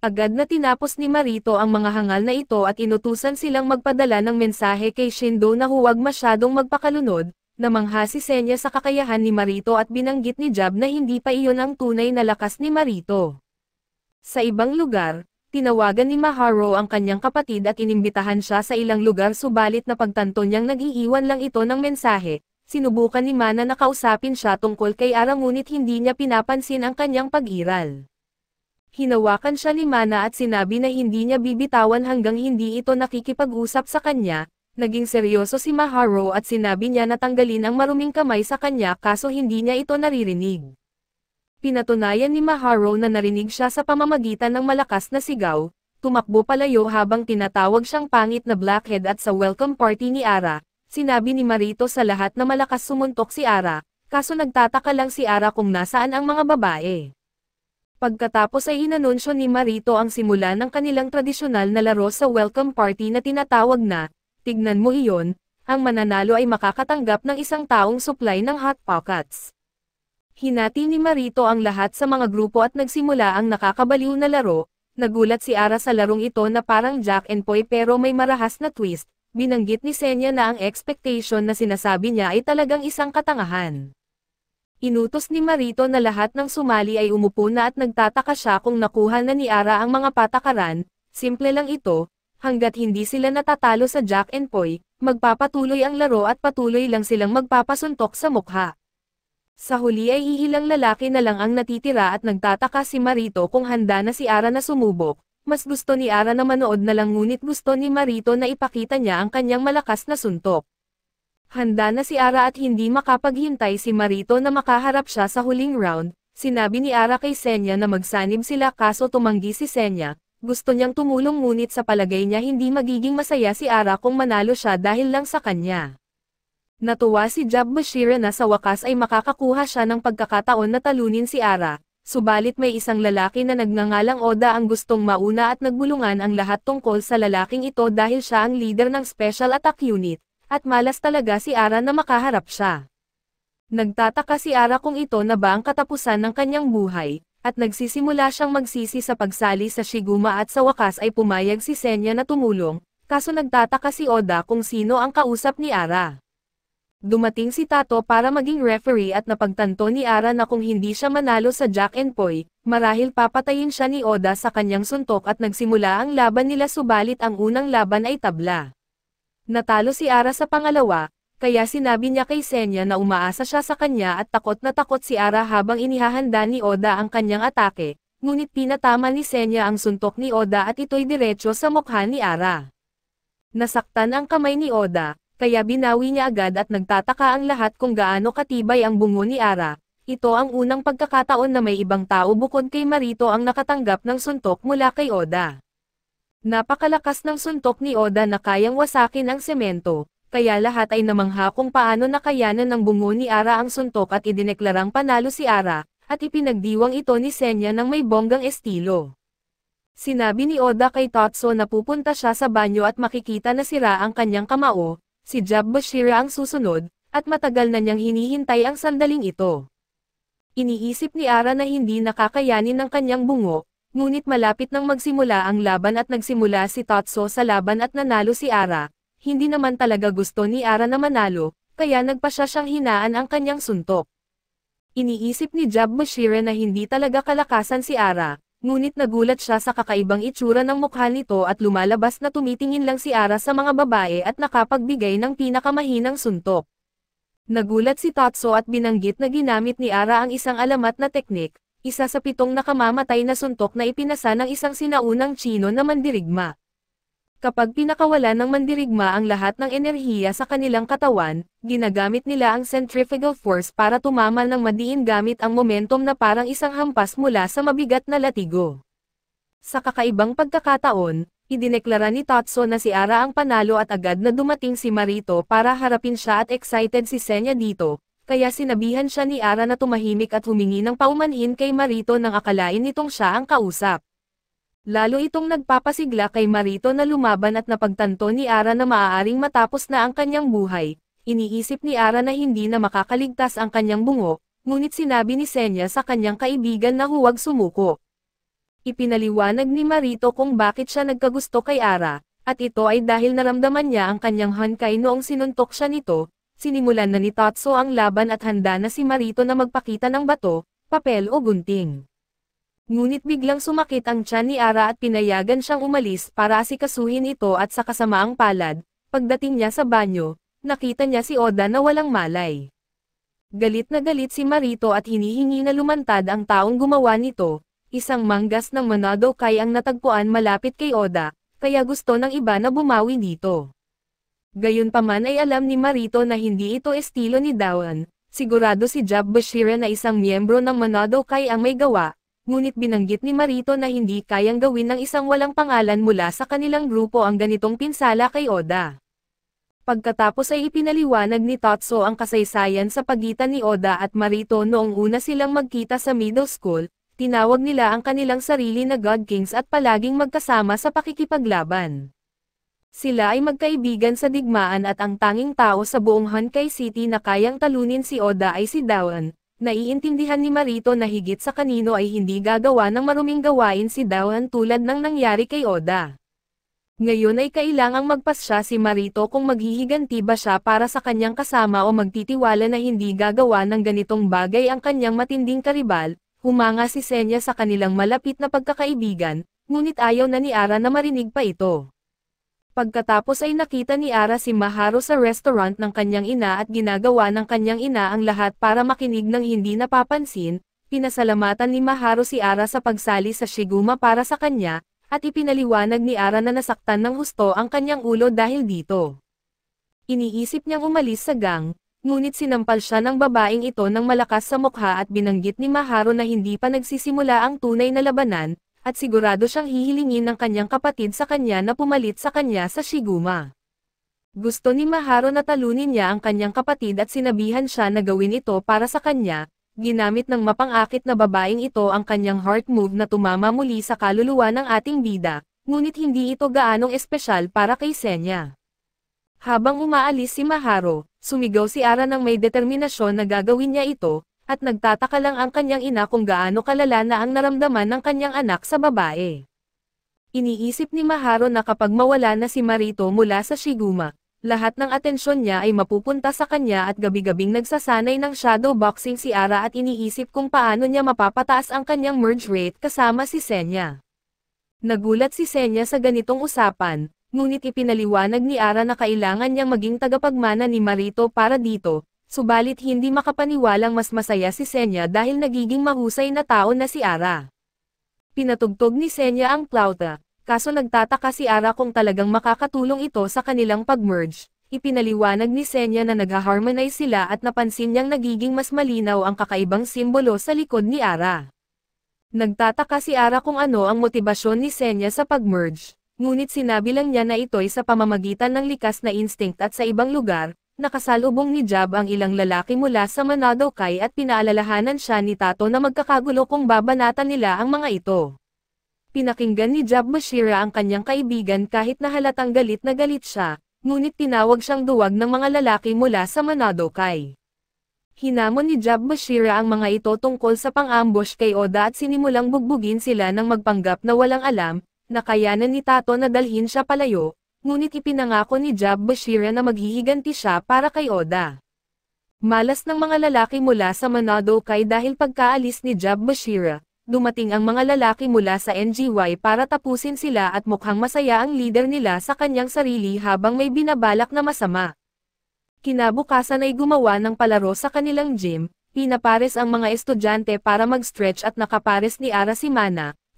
A: Agad na tinapos ni Marito ang mga hangal na ito at inutusan silang magpadala ng mensahe kay Shindo na huwag masyadong magpakalunod, Namangha si Senya sa kakayahan ni Marito at binanggit ni Jab na hindi pa iyon ang tunay na lakas ni Marito. Sa ibang lugar, tinawagan ni Maharo ang kanyang kapatid at inimbitahan siya sa ilang lugar subalit na pagtanto niyang nagiiwan lang ito ng mensahe. Sinubukan ni Mana na kausapin siya tungkol kay Ara ngunit hindi niya pinapansin ang kanyang pag-iral. Hinawakan siya ni Mana at sinabi na hindi niya bibitawan hanggang hindi ito nakikipag-usap sa kanya, Naging seryoso si Maharo at sinabi niya na tanggalin ang maruming kamay sa kanya kaso hindi niya ito naririnig. Pinatunayan ni Maharo na narinig siya sa pamamagitan ng malakas na sigaw, tumakbo palayo habang tinatawag siyang pangit na blackhead at sa welcome party ni Ara, sinabi ni Marito sa lahat na malakas sumuntok si Ara, kaso nagtataka lang si Ara kung nasaan ang mga babae. Pagkatapos ay inanunsyo ni Marito ang simula ng kanilang tradisyonal na laro sa welcome party na tinatawag na, tignan mo iyon, ang mananalo ay makakatanggap ng isang taong supply ng hot pockets. Hinati ni Marito ang lahat sa mga grupo at nagsimula ang nakakabaliw na laro, nagulat si Ara sa larong ito na parang Jack and Poy pero may marahas na twist, binanggit ni Senya na ang expectation na sinasabi niya ay talagang isang katangahan. Inutos ni Marito na lahat ng sumali ay umupo na at nagtataka siya kung nakuha na ni Ara ang mga patakaran, simple lang ito, hanggat hindi sila natatalo sa Jack and Poy, magpapatuloy ang laro at patuloy lang silang magpapasuntok sa mukha. Sa huli ay iilang lalaki na lang ang natitira at nagtataka si Marito kung handa na si Ara na sumubok, mas gusto ni Ara na manood na lang ngunit gusto ni Marito na ipakita niya ang kanyang malakas na suntok. Handa na si Ara at hindi makapaghintay si Marito na makaharap siya sa huling round, sinabi ni Ara kay Senya na magsanib sila kaso tumanggi si Senya, gusto niyang tumulong ngunit sa palagay niya hindi magiging masaya si Ara kung manalo siya dahil lang sa kanya. Natuwa si Jab Bashira na sa wakas ay makakakuha siya ng pagkakataon na talunin si Ara, subalit may isang lalaki na nagngangalang Oda ang gustong mauna at nagbulungan ang lahat tungkol sa lalaking ito dahil siya ang leader ng Special Attack Unit, at malas talaga si Ara na makaharap siya. Nagtataka si Ara kung ito na ba ang katapusan ng kanyang buhay, at nagsisimula siyang magsisi sa pagsali sa Shiguma at sa wakas ay pumayag si Senya na tumulong, kaso nagtataka si Oda kung sino ang kausap ni Ara. Dumating si Tato para maging referee at napagtanto ni Ara na kung hindi siya manalo sa Jack and Poy, marahil papatayin siya ni Oda sa kanyang suntok at nagsimula ang laban nila subalit ang unang laban ay tabla. Natalo si Ara sa pangalawa, kaya sinabi niya kay Senya na umaasa siya sa kanya at takot na takot si Ara habang inihahanda ni Oda ang kanyang atake, ngunit pinatama ni Senya ang suntok ni Oda at ito'y diretso sa mukha ni Ara. Nasaktan ang kamay ni Oda, kaya binawi niya agad at nagtataka ang lahat kung gaano katibay ang bungo ni Ara. Ito ang unang pagkakataon na may ibang tao bukod kay Marito ang nakatanggap ng suntok mula kay Oda. Napakalakas ng suntok ni Oda na kayang wasakin ang semento, kaya lahat ay namangha kung paano nakayanan ng bungo ni Ara ang suntok at idineklarang panalo si Ara, at ipinagdiwang ito ni Senya ng may bonggang estilo. Sinabi ni Oda kay Tatsu na pupunta siya sa banyo at makikita na sira ang kanyang kamao, si Jab Bashira ang susunod, at matagal na niyang hinihintay ang sandaling ito. Iniisip ni Ara na hindi nakakayanin ng kanyang bungo, ngunit malapit nang magsimula ang laban at nagsimula si Tatsu sa laban at nanalo si Ara, hindi naman talaga gusto ni Ara na manalo, kaya nagpasya siyang hinaan ang kanyang suntok. Iniisip ni Jab Mashira na hindi talaga kalakasan si Ara, ngunit nagulat siya sa kakaibang itsura ng mukha nito at lumalabas na tumitingin lang si Ara sa mga babae at nakapagbigay ng pinakamahinang suntok. Nagulat si Tatso at binanggit na ginamit ni Ara ang isang alamat na teknik, isa sa pitong nakamamatay na suntok na ipinasa ng isang sinaunang Chino na mandirigma. Kapag pinakawalan ng mandirigma ang lahat ng enerhiya sa kanilang katawan, ginagamit nila ang centrifugal force para tumama ng madiin gamit ang momentum na parang isang hampas mula sa mabigat na latigo. Sa kakaibang pagkakataon, idineklara ni Tatsuo na si Ara ang panalo at agad na dumating si Marito para harapin siya at excited si Senya dito, kaya sinabihan siya ni Ara na tumahimik at humingi ng paumanhin kay Marito nang akalain nitong siya ang kausap. Lalo itong nagpapasigla kay Marito na lumaban at napagtanto ni Ara na maaaring matapos na ang kanyang buhay. Iniisip ni Ara na hindi na makakaligtas ang kanyang bungo, ngunit sinabi ni Senya sa kanyang kaibigan na huwag sumuko. Ipinaliwanag ni Marito kung bakit siya nagkagusto kay Ara, at ito ay dahil naramdaman niya ang kanyang hankay noong sinuntok siya nito, sinimulan na ni Tatsu ang laban at handa na si Marito na magpakita ng bato, papel o gunting. Ngunit biglang sumakit ang tiyan ni Ara at pinayagan siyang umalis para asikasuhin ito at sa kasamaang palad, pagdating niya sa banyo, nakita niya si Oda na walang malay. Galit na galit si Marito at hinihingi na lumantad ang taong gumawa nito, isang manggas ng Manado kay ang natagpuan malapit kay Oda, kaya gusto ng iba na bumawi dito. Gayunpaman ay alam ni Marito na hindi ito estilo ni Dawan, sigurado si Jab Bashira na isang miyembro ng Manado kay ang may gawa, ngunit binanggit ni Marito na hindi kayang gawin ng isang walang pangalan mula sa kanilang grupo ang ganitong pinsala kay Oda. Pagkatapos ay ipinaliwanag ni Tatsuo ang kasaysayan sa pagitan ni Oda at Marito noong una silang magkita sa middle school, tinawag nila ang kanilang sarili na God Kings at palaging magkasama sa pakikipaglaban. Sila ay magkaibigan sa digmaan at ang tanging tao sa buong Honkai City na kayang talunin si Oda ay si Dawan, Naiintindihan ni Marito na higit sa kanino ay hindi gagawa ng maruming gawain si Dawan tulad ng nangyari kay Oda. Ngayon ay kailangang magpasya si Marito kung maghihiganti ba siya para sa kanyang kasama o magtitiwala na hindi gagawa ng ganitong bagay ang kanyang matinding karibal, humanga si Senya sa kanilang malapit na pagkakaibigan, ngunit ayaw na ni Ara na marinig pa ito. Pagkatapos ay nakita ni Ara si Maharo sa restaurant ng kanyang ina at ginagawa ng kanyang ina ang lahat para makinig ng hindi napapansin, pinasalamatan ni Maharo si Ara sa pagsali sa Shiguma para sa kanya, at ipinaliwanag ni Ara na nasaktan ng husto ang kanyang ulo dahil dito. Iniisip niyang umalis sa gang, ngunit sinampal siya ng babaeng ito ng malakas sa mukha at binanggit ni Maharo na hindi pa nagsisimula ang tunay na labanan, at sigurado siyang hihilingin ng kanyang kapatid sa kanya na pumalit sa kanya sa Shiguma. Gusto ni Maharo na talunin niya ang kanyang kapatid at sinabihan siya na gawin ito para sa kanya, ginamit ng mapangakit na babaeng ito ang kanyang heart move na tumama muli sa kaluluwa ng ating bida, ngunit hindi ito gaanong espesyal para kay Senya. Habang umaalis si Maharo, sumigaw si Ara ng may determinasyon na gagawin niya ito, at nagtataka lang ang kanyang ina kung gaano kalala na ang naramdaman ng kanyang anak sa babae. Iniisip ni Maharo na kapag mawala na si Marito mula sa Shiguma, lahat ng atensyon niya ay mapupunta sa kanya at gabi-gabing nagsasanay ng shadow boxing si Ara at iniisip kung paano niya mapapataas ang kanyang merge rate kasama si Senya. Nagulat si Senya sa ganitong usapan, ngunit ipinaliwanag ni Ara na kailangan niyang maging tagapagmana ni Marito para dito, subalit hindi makapaniwalang mas masaya si Senya dahil nagiging mahusay na tao na si Ara. Pinatugtog ni Senya ang plauta, kaso nagtataka si Ara kung talagang makakatulong ito sa kanilang pag-merge. Ipinaliwanag ni Senya na nag-harmonize sila at napansin niyang nagiging mas malinaw ang kakaibang simbolo sa likod ni Ara. Nagtataka si Ara kung ano ang motibasyon ni Senya sa pag-merge, ngunit sinabi lang niya na ito'y sa pamamagitan ng likas na instinct at sa ibang lugar, nakasalubong ni Jab ang ilang lalaki mula sa Manado Kai at pinaalalahanan siya ni Tato na magkakagulo kung babanatan nila ang mga ito. Pinakinggan ni Jab Bashira ang kanyang kaibigan kahit na halatang galit na galit siya, ngunit tinawag siyang duwag ng mga lalaki mula sa Manado Kai. Hinamon ni Jab Bashira ang mga ito tungkol sa pang-ambush kay Oda at sinimulang bugbugin sila ng magpanggap na walang alam, na nakayanan ni Tato na dalhin siya palayo, ngunit ipinangako ni Jab Bashira na maghihiganti siya para kay Oda. Malas ng mga lalaki mula sa Manado kay dahil pagkaalis ni Jab Bashira, dumating ang mga lalaki mula sa NGY para tapusin sila at mukhang masaya ang leader nila sa kanyang sarili habang may binabalak na masama. Kinabukasan ay gumawa ng palaro sa kanilang gym, pinapares ang mga estudyante para mag-stretch at nakapares ni Ara si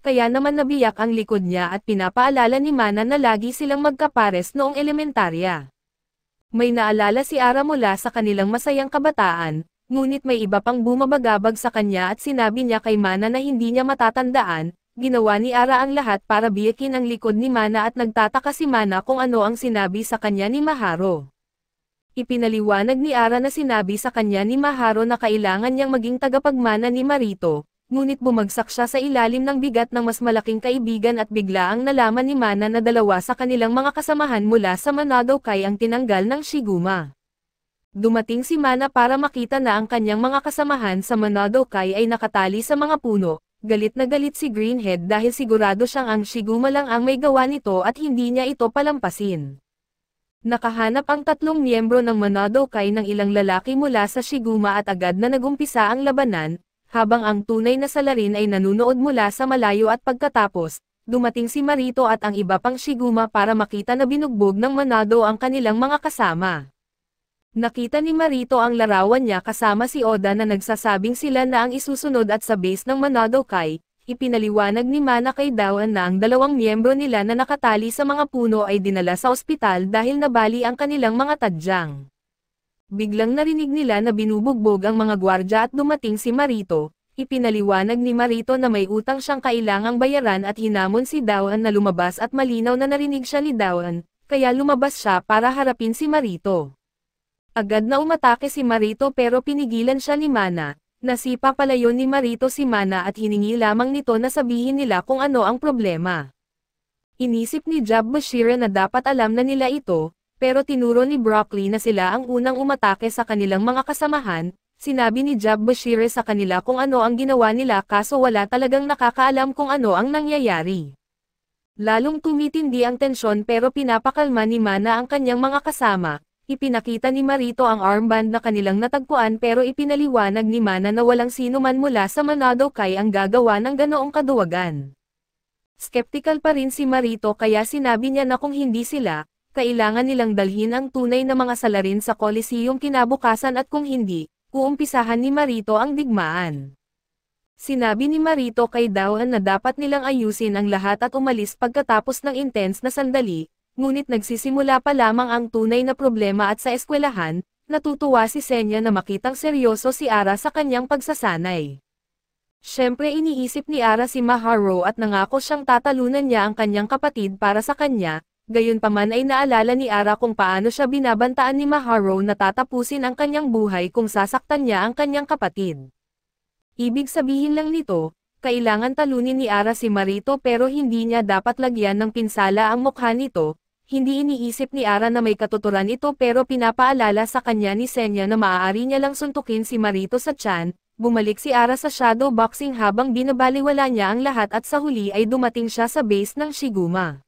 A: kaya naman nabiyak ang likod niya at pinapaalala ni Mana na lagi silang magkapares noong elementarya. May naalala si Ara mula sa kanilang masayang kabataan, ngunit may iba pang bumabagabag sa kanya at sinabi niya kay Mana na hindi niya matatandaan, ginawa ni Ara ang lahat para biyakin ang likod ni Mana at nagtataka si Mana kung ano ang sinabi sa kanya ni Maharo. Ipinaliwanag ni Ara na sinabi sa kanya ni Maharo na kailangan niyang maging tagapagmana ni Marito, ngunit bumagsak siya sa ilalim ng bigat ng mas malaking kaibigan at bigla ang nalaman ni Mana na dalawa sa kanilang mga kasamahan mula sa Manado Kai ang tinanggal ng Shiguma. Dumating si Mana para makita na ang kanyang mga kasamahan sa Manado Kai ay nakatali sa mga puno, galit na galit si Greenhead dahil sigurado siyang ang Shiguma lang ang may gawa nito at hindi niya ito palampasin. Nakahanap ang tatlong miyembro ng Manado Kai ng ilang lalaki mula sa Shiguma at agad na nagumpisa ang labanan, habang ang tunay na salarin ay nanunood mula sa malayo at pagkatapos, dumating si Marito at ang iba pang Shiguma para makita na binugbog ng Manado ang kanilang mga kasama. Nakita ni Marito ang larawan niya kasama si Oda na nagsasabing sila na ang isusunod at sa base ng Manado Kai, ipinaliwanag ni Mana kay Dawan na ang dalawang miyembro nila na nakatali sa mga puno ay dinala sa ospital dahil nabali ang kanilang mga tadyang. Biglang narinig nila na binubugbog ang mga gwardya at dumating si Marito, ipinaliwanag ni Marito na may utang siyang kailangang bayaran at hinamon si Dawan na lumabas at malinaw na narinig siya ni Dawan, kaya lumabas siya para harapin si Marito. Agad na umatake si Marito pero pinigilan siya ni Mana, Nasipa pala yon ni Marito si Mana at hiningi lamang nito na sabihin nila kung ano ang problema. Inisip ni Jab Bashira na dapat alam na nila ito, pero tinuro ni Broccoli na sila ang unang umatake sa kanilang mga kasamahan, sinabi ni Jab Bashir sa kanila kung ano ang ginawa nila kaso wala talagang nakakaalam kung ano ang nangyayari. Lalong tumitindi ang tensyon pero pinapakalma ni Mana ang kanyang mga kasama, ipinakita ni Marito ang armband na kanilang natagpuan pero ipinaliwanag ni Mana na walang sinuman mula sa Manado kay ang gagawa ng ganoong kaduwagan. Skeptical pa rin si Marito kaya sinabi niya na kung hindi sila, kailangan nilang dalhin ang tunay na mga salarin sa Coliseum kinabukasan at kung hindi, uumpisahan ni Marito ang digmaan. Sinabi ni Marito kay Dawan na dapat nilang ayusin ang lahat at umalis pagkatapos ng intense na sandali, ngunit nagsisimula pa lamang ang tunay na problema at sa eskwelahan, natutuwa si Senya na makitang seryoso si Ara sa kanyang pagsasanay. Siyempre iniisip ni Ara si Maharo at nangako siyang tatalunan niya ang kanyang kapatid para sa kanya, Gayunpaman ay naalala ni Ara kung paano siya binabantaan ni Maharo na tatapusin ang kanyang buhay kung sasaktan niya ang kanyang kapatid. Ibig sabihin lang nito, kailangan talunin ni Ara si Marito pero hindi niya dapat lagyan ng pinsala ang mukha nito, hindi iniisip ni Ara na may katuturan ito pero pinapaalala sa kanya ni Senya na maaari niya lang suntukin si Marito sa tiyan, bumalik si Ara sa shadow boxing habang binabaliwala niya ang lahat at sa huli ay dumating siya sa base ng Shiguma.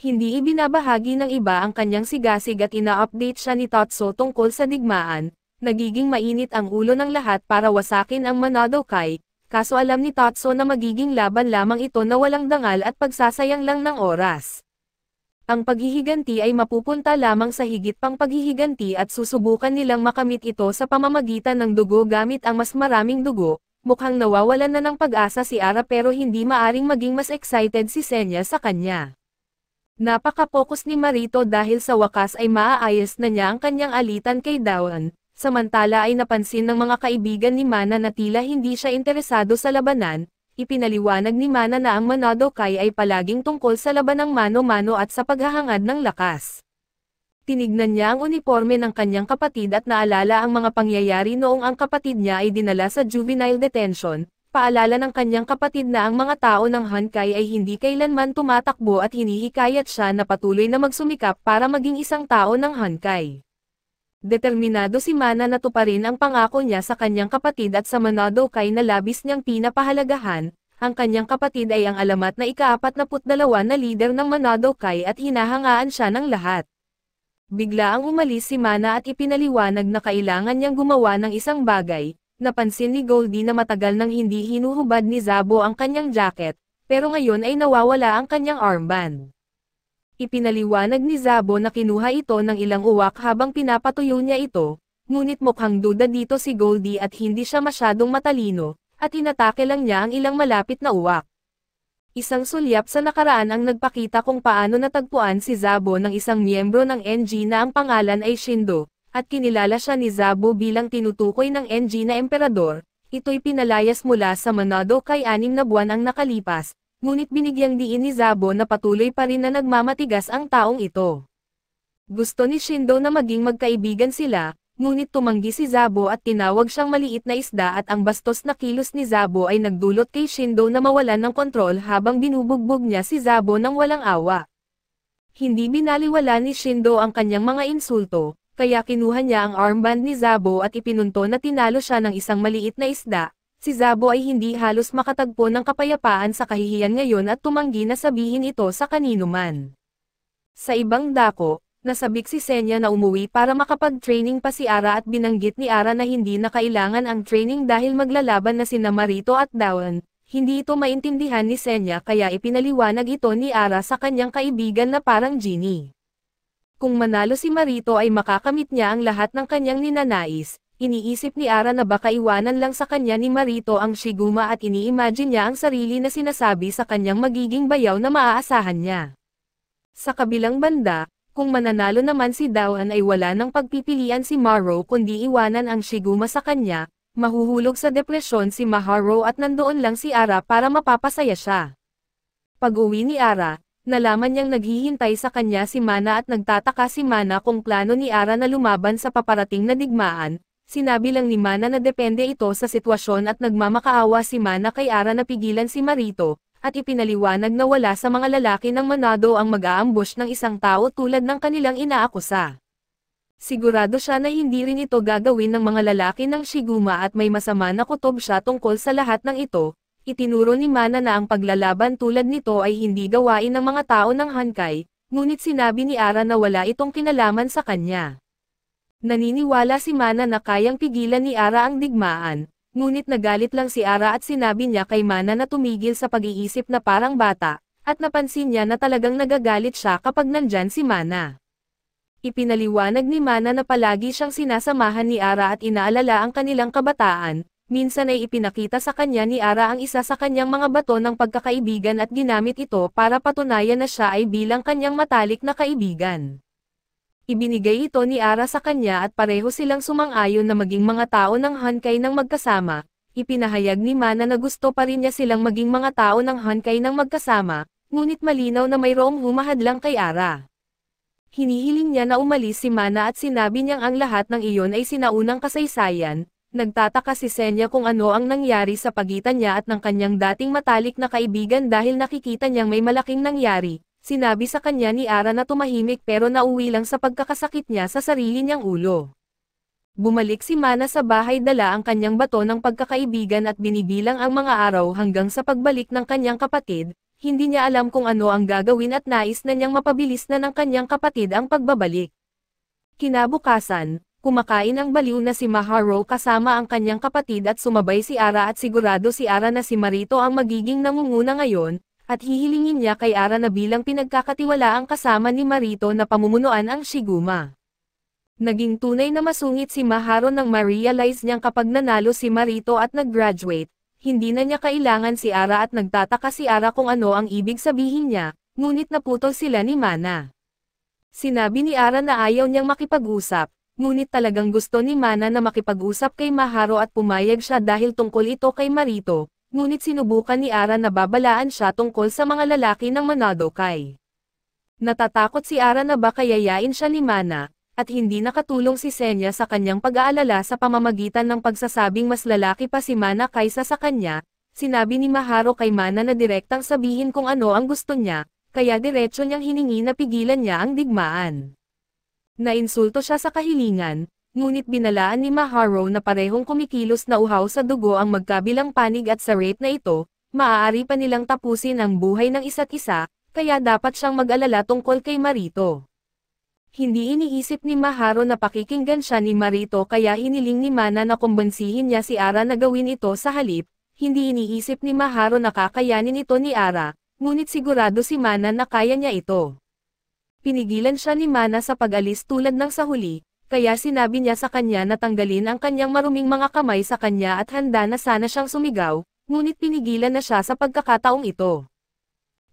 A: Hindi ibinabahagi ng iba ang kanyang sigasig at ina-update siya ni Tatsu tungkol sa digmaan, nagiging mainit ang ulo ng lahat para wasakin ang Manado Kai, kaso alam ni Tatsu na magiging laban lamang ito na walang dangal at pagsasayang lang ng oras. Ang paghihiganti ay mapupunta lamang sa higit pang paghihiganti at susubukan nilang makamit ito sa pamamagitan ng dugo gamit ang mas maraming dugo, mukhang nawawalan na ng pag-asa si Ara pero hindi maaring maging mas excited si Senya sa kanya. Napaka-focus ni Marito dahil sa wakas ay maaayos na niya ang kanyang alitan kay Dawan, samantala ay napansin ng mga kaibigan ni Mana na tila hindi siya interesado sa labanan, ipinaliwanag ni Mana na ang Manado Kai ay palaging tungkol sa labanang mano-mano at sa paghahangad ng lakas. Tinignan niya ang uniforme ng kanyang kapatid at naalala ang mga pangyayari noong ang kapatid niya ay dinala sa juvenile detention, paalala ng kanyang kapatid na ang mga tao ng Hankai ay hindi kailanman tumatakbo at hinihikayat siya na patuloy na magsumikap para maging isang tao ng Hankai. Determinado si Mana na tuparin ang pangako niya sa kanyang kapatid at sa Manado Kai na labis niyang pinapahalagahan, ang kanyang kapatid ay ang alamat na ikaapat na putdalawa na leader ng Manado Kai at hinahangaan siya ng lahat. Bigla ang umalis si Mana at ipinaliwanag na kailangan niyang gumawa ng isang bagay, Napansin ni Goldie na matagal nang hindi hinuhubad ni Zabo ang kanyang jacket, pero ngayon ay nawawala ang kanyang armband. Ipinaliwanag ni Zabo na kinuha ito ng ilang uwak habang pinapatuyo niya ito, ngunit mukhang duda dito si Goldie at hindi siya masyadong matalino, at inatake lang niya ang ilang malapit na uwak. Isang sulyap sa nakaraan ang nagpakita kung paano natagpuan si Zabo ng isang miyembro ng NG na ang pangalan ay Shindo, at kinilala siya ni Zabo bilang tinutukoy ng NG na emperador, ito'y pinalayas mula sa Manado kay anim na buwan ang nakalipas, ngunit binigyang diin ni Zabo na patuloy pa rin na nagmamatigas ang taong ito. Gusto ni Shindo na maging magkaibigan sila, ngunit tumanggi si Zabo at tinawag siyang maliit na isda at ang bastos na kilos ni Zabo ay nagdulot kay Shindo na mawalan ng kontrol habang binubugbog niya si Zabo ng walang awa. Hindi binaliwala ni Shindo ang kanyang mga insulto, kaya kinuha niya ang armband ni Zabo at ipinunto na tinalo siya ng isang maliit na isda. Si Zabo ay hindi halos makatagpo ng kapayapaan sa kahihiyan ngayon at tumanggi na sabihin ito sa kanino man. Sa ibang dako, nasabik si Senya na umuwi para makapag-training pa si Ara at binanggit ni Ara na hindi na kailangan ang training dahil maglalaban na sina Marito at Dawan. Hindi ito maintindihan ni Senya kaya ipinaliwanag ito ni Ara sa kanyang kaibigan na parang genie. Kung manalo si Marito ay makakamit niya ang lahat ng kanyang ninanais, iniisip ni Ara na baka iwanan lang sa kanya ni Marito ang Shiguma at iniimagine niya ang sarili na sinasabi sa kanyang magiging bayaw na maaasahan niya. Sa kabilang banda, kung mananalo naman si Dawan ay wala nang pagpipilian si Maro kundi iwanan ang Shiguma sa kanya, mahuhulog sa depresyon si Maharo at nandoon lang si Ara para mapapasaya siya. Pag uwi ni Ara, nalaman niyang naghihintay sa kanya si Mana at nagtataka si Mana kung plano ni Ara na lumaban sa paparating na digmaan, sinabi lang ni Mana na depende ito sa sitwasyon at nagmamakaawa si Mana kay Ara na pigilan si Marito, at ipinaliwanag na wala sa mga lalaki ng Manado ang mag-aambush ng isang tao tulad ng kanilang inaakusa. Sigurado siya na hindi rin ito gagawin ng mga lalaki ng Shiguma at may masama na kutob siya tungkol sa lahat ng ito, Itinuro ni Mana na ang paglalaban tulad nito ay hindi gawain ng mga tao ng Hankai, ngunit sinabi ni Ara na wala itong kinalaman sa kanya. Naniniwala si Mana na kayang pigilan ni Ara ang digmaan, ngunit nagalit lang si Ara at sinabi niya kay Mana na tumigil sa pag-iisip na parang bata, at napansin niya na talagang nagagalit siya kapag nandyan si Mana. Ipinaliwanag ni Mana na palagi siyang sinasamahan ni Ara at inaalala ang kanilang kabataan, minsan ay ipinakita sa kanya ni Ara ang isa sa kanyang mga bato ng pagkakaibigan at ginamit ito para patunayan na siya ay bilang kanyang matalik na kaibigan. Ibinigay ito ni Ara sa kanya at pareho silang sumang-ayon na maging mga tao ng Hankai ng magkasama. Ipinahayag ni Mana na gusto pa rin niya silang maging mga tao ng Hankai ng magkasama, ngunit malinaw na mayroong humahadlang kay Ara. Hinihiling niya na umalis si Mana at sinabi niyang ang lahat ng iyon ay sinaunang kasaysayan, Nagtataka si Senya kung ano ang nangyari sa pagitan niya at ng kanyang dating matalik na kaibigan dahil nakikita niyang may malaking nangyari. Sinabi sa kanya ni Ara na tumahimik pero nauwi lang sa pagkakasakit niya sa sarili niyang ulo. Bumalik si Mana sa bahay dala ang kanyang bato ng pagkakaibigan at binibilang ang mga araw hanggang sa pagbalik ng kanyang kapatid, hindi niya alam kung ano ang gagawin at nais na niyang mapabilis na ng kanyang kapatid ang pagbabalik. Kinabukasan, kumakain ang baliw na si Maharo kasama ang kanyang kapatid at sumabay si Ara at sigurado si Ara na si Marito ang magiging nangunguna ngayon, at hihilingin niya kay Ara na bilang pinagkakatiwala ang kasama ni Marito na pamumunuan ang Shiguma. Naging tunay na masungit si Maharo nang ma-realize niyang kapag nanalo si Marito at nag-graduate, hindi na niya kailangan si Ara at nagtataka si Ara kung ano ang ibig sabihin niya, ngunit naputol sila ni Mana. Sinabi ni Ara na ayaw niyang makipag-usap, Ngunit talagang gusto ni Mana na makipag-usap kay Maharo at pumayag siya dahil tungkol ito kay Marito, ngunit sinubukan ni Ara na babalaan siya tungkol sa mga lalaki ng Manado Kai. Natatakot si Ara na baka yayain siya ni Mana, at hindi nakatulong si Senya sa kanyang pag-aalala sa pamamagitan ng pagsasabing mas lalaki pa si Mana kaysa sa kanya, sinabi ni Maharo kay Mana na direktang sabihin kung ano ang gusto niya, kaya diretsyo niyang hiningi na pigilan niya ang digmaan. Nainsulto siya sa kahilingan, ngunit binalaan ni Maharo na parehong kumikilos na uhaw sa dugo ang magkabilang panig at sa rate na ito, maaari pa nilang tapusin ang buhay ng isa't isa, kaya dapat siyang mag-alala tungkol kay Marito. Hindi iniisip ni Maharo na pakikinggan siya ni Marito kaya hiniling ni Mana na kumbansihin niya si Ara na gawin ito sa halip, hindi iniisip ni Maharo na kakayanin ito ni Ara, ngunit sigurado si Mana na kaya niya ito. Pinigilan siya ni Mana sa pag-alis tulad ng sa huli, kaya sinabi niya sa kanya na tanggalin ang kanyang maruming mga kamay sa kanya at handa na sana siyang sumigaw, ngunit pinigilan na siya sa pagkakataong ito.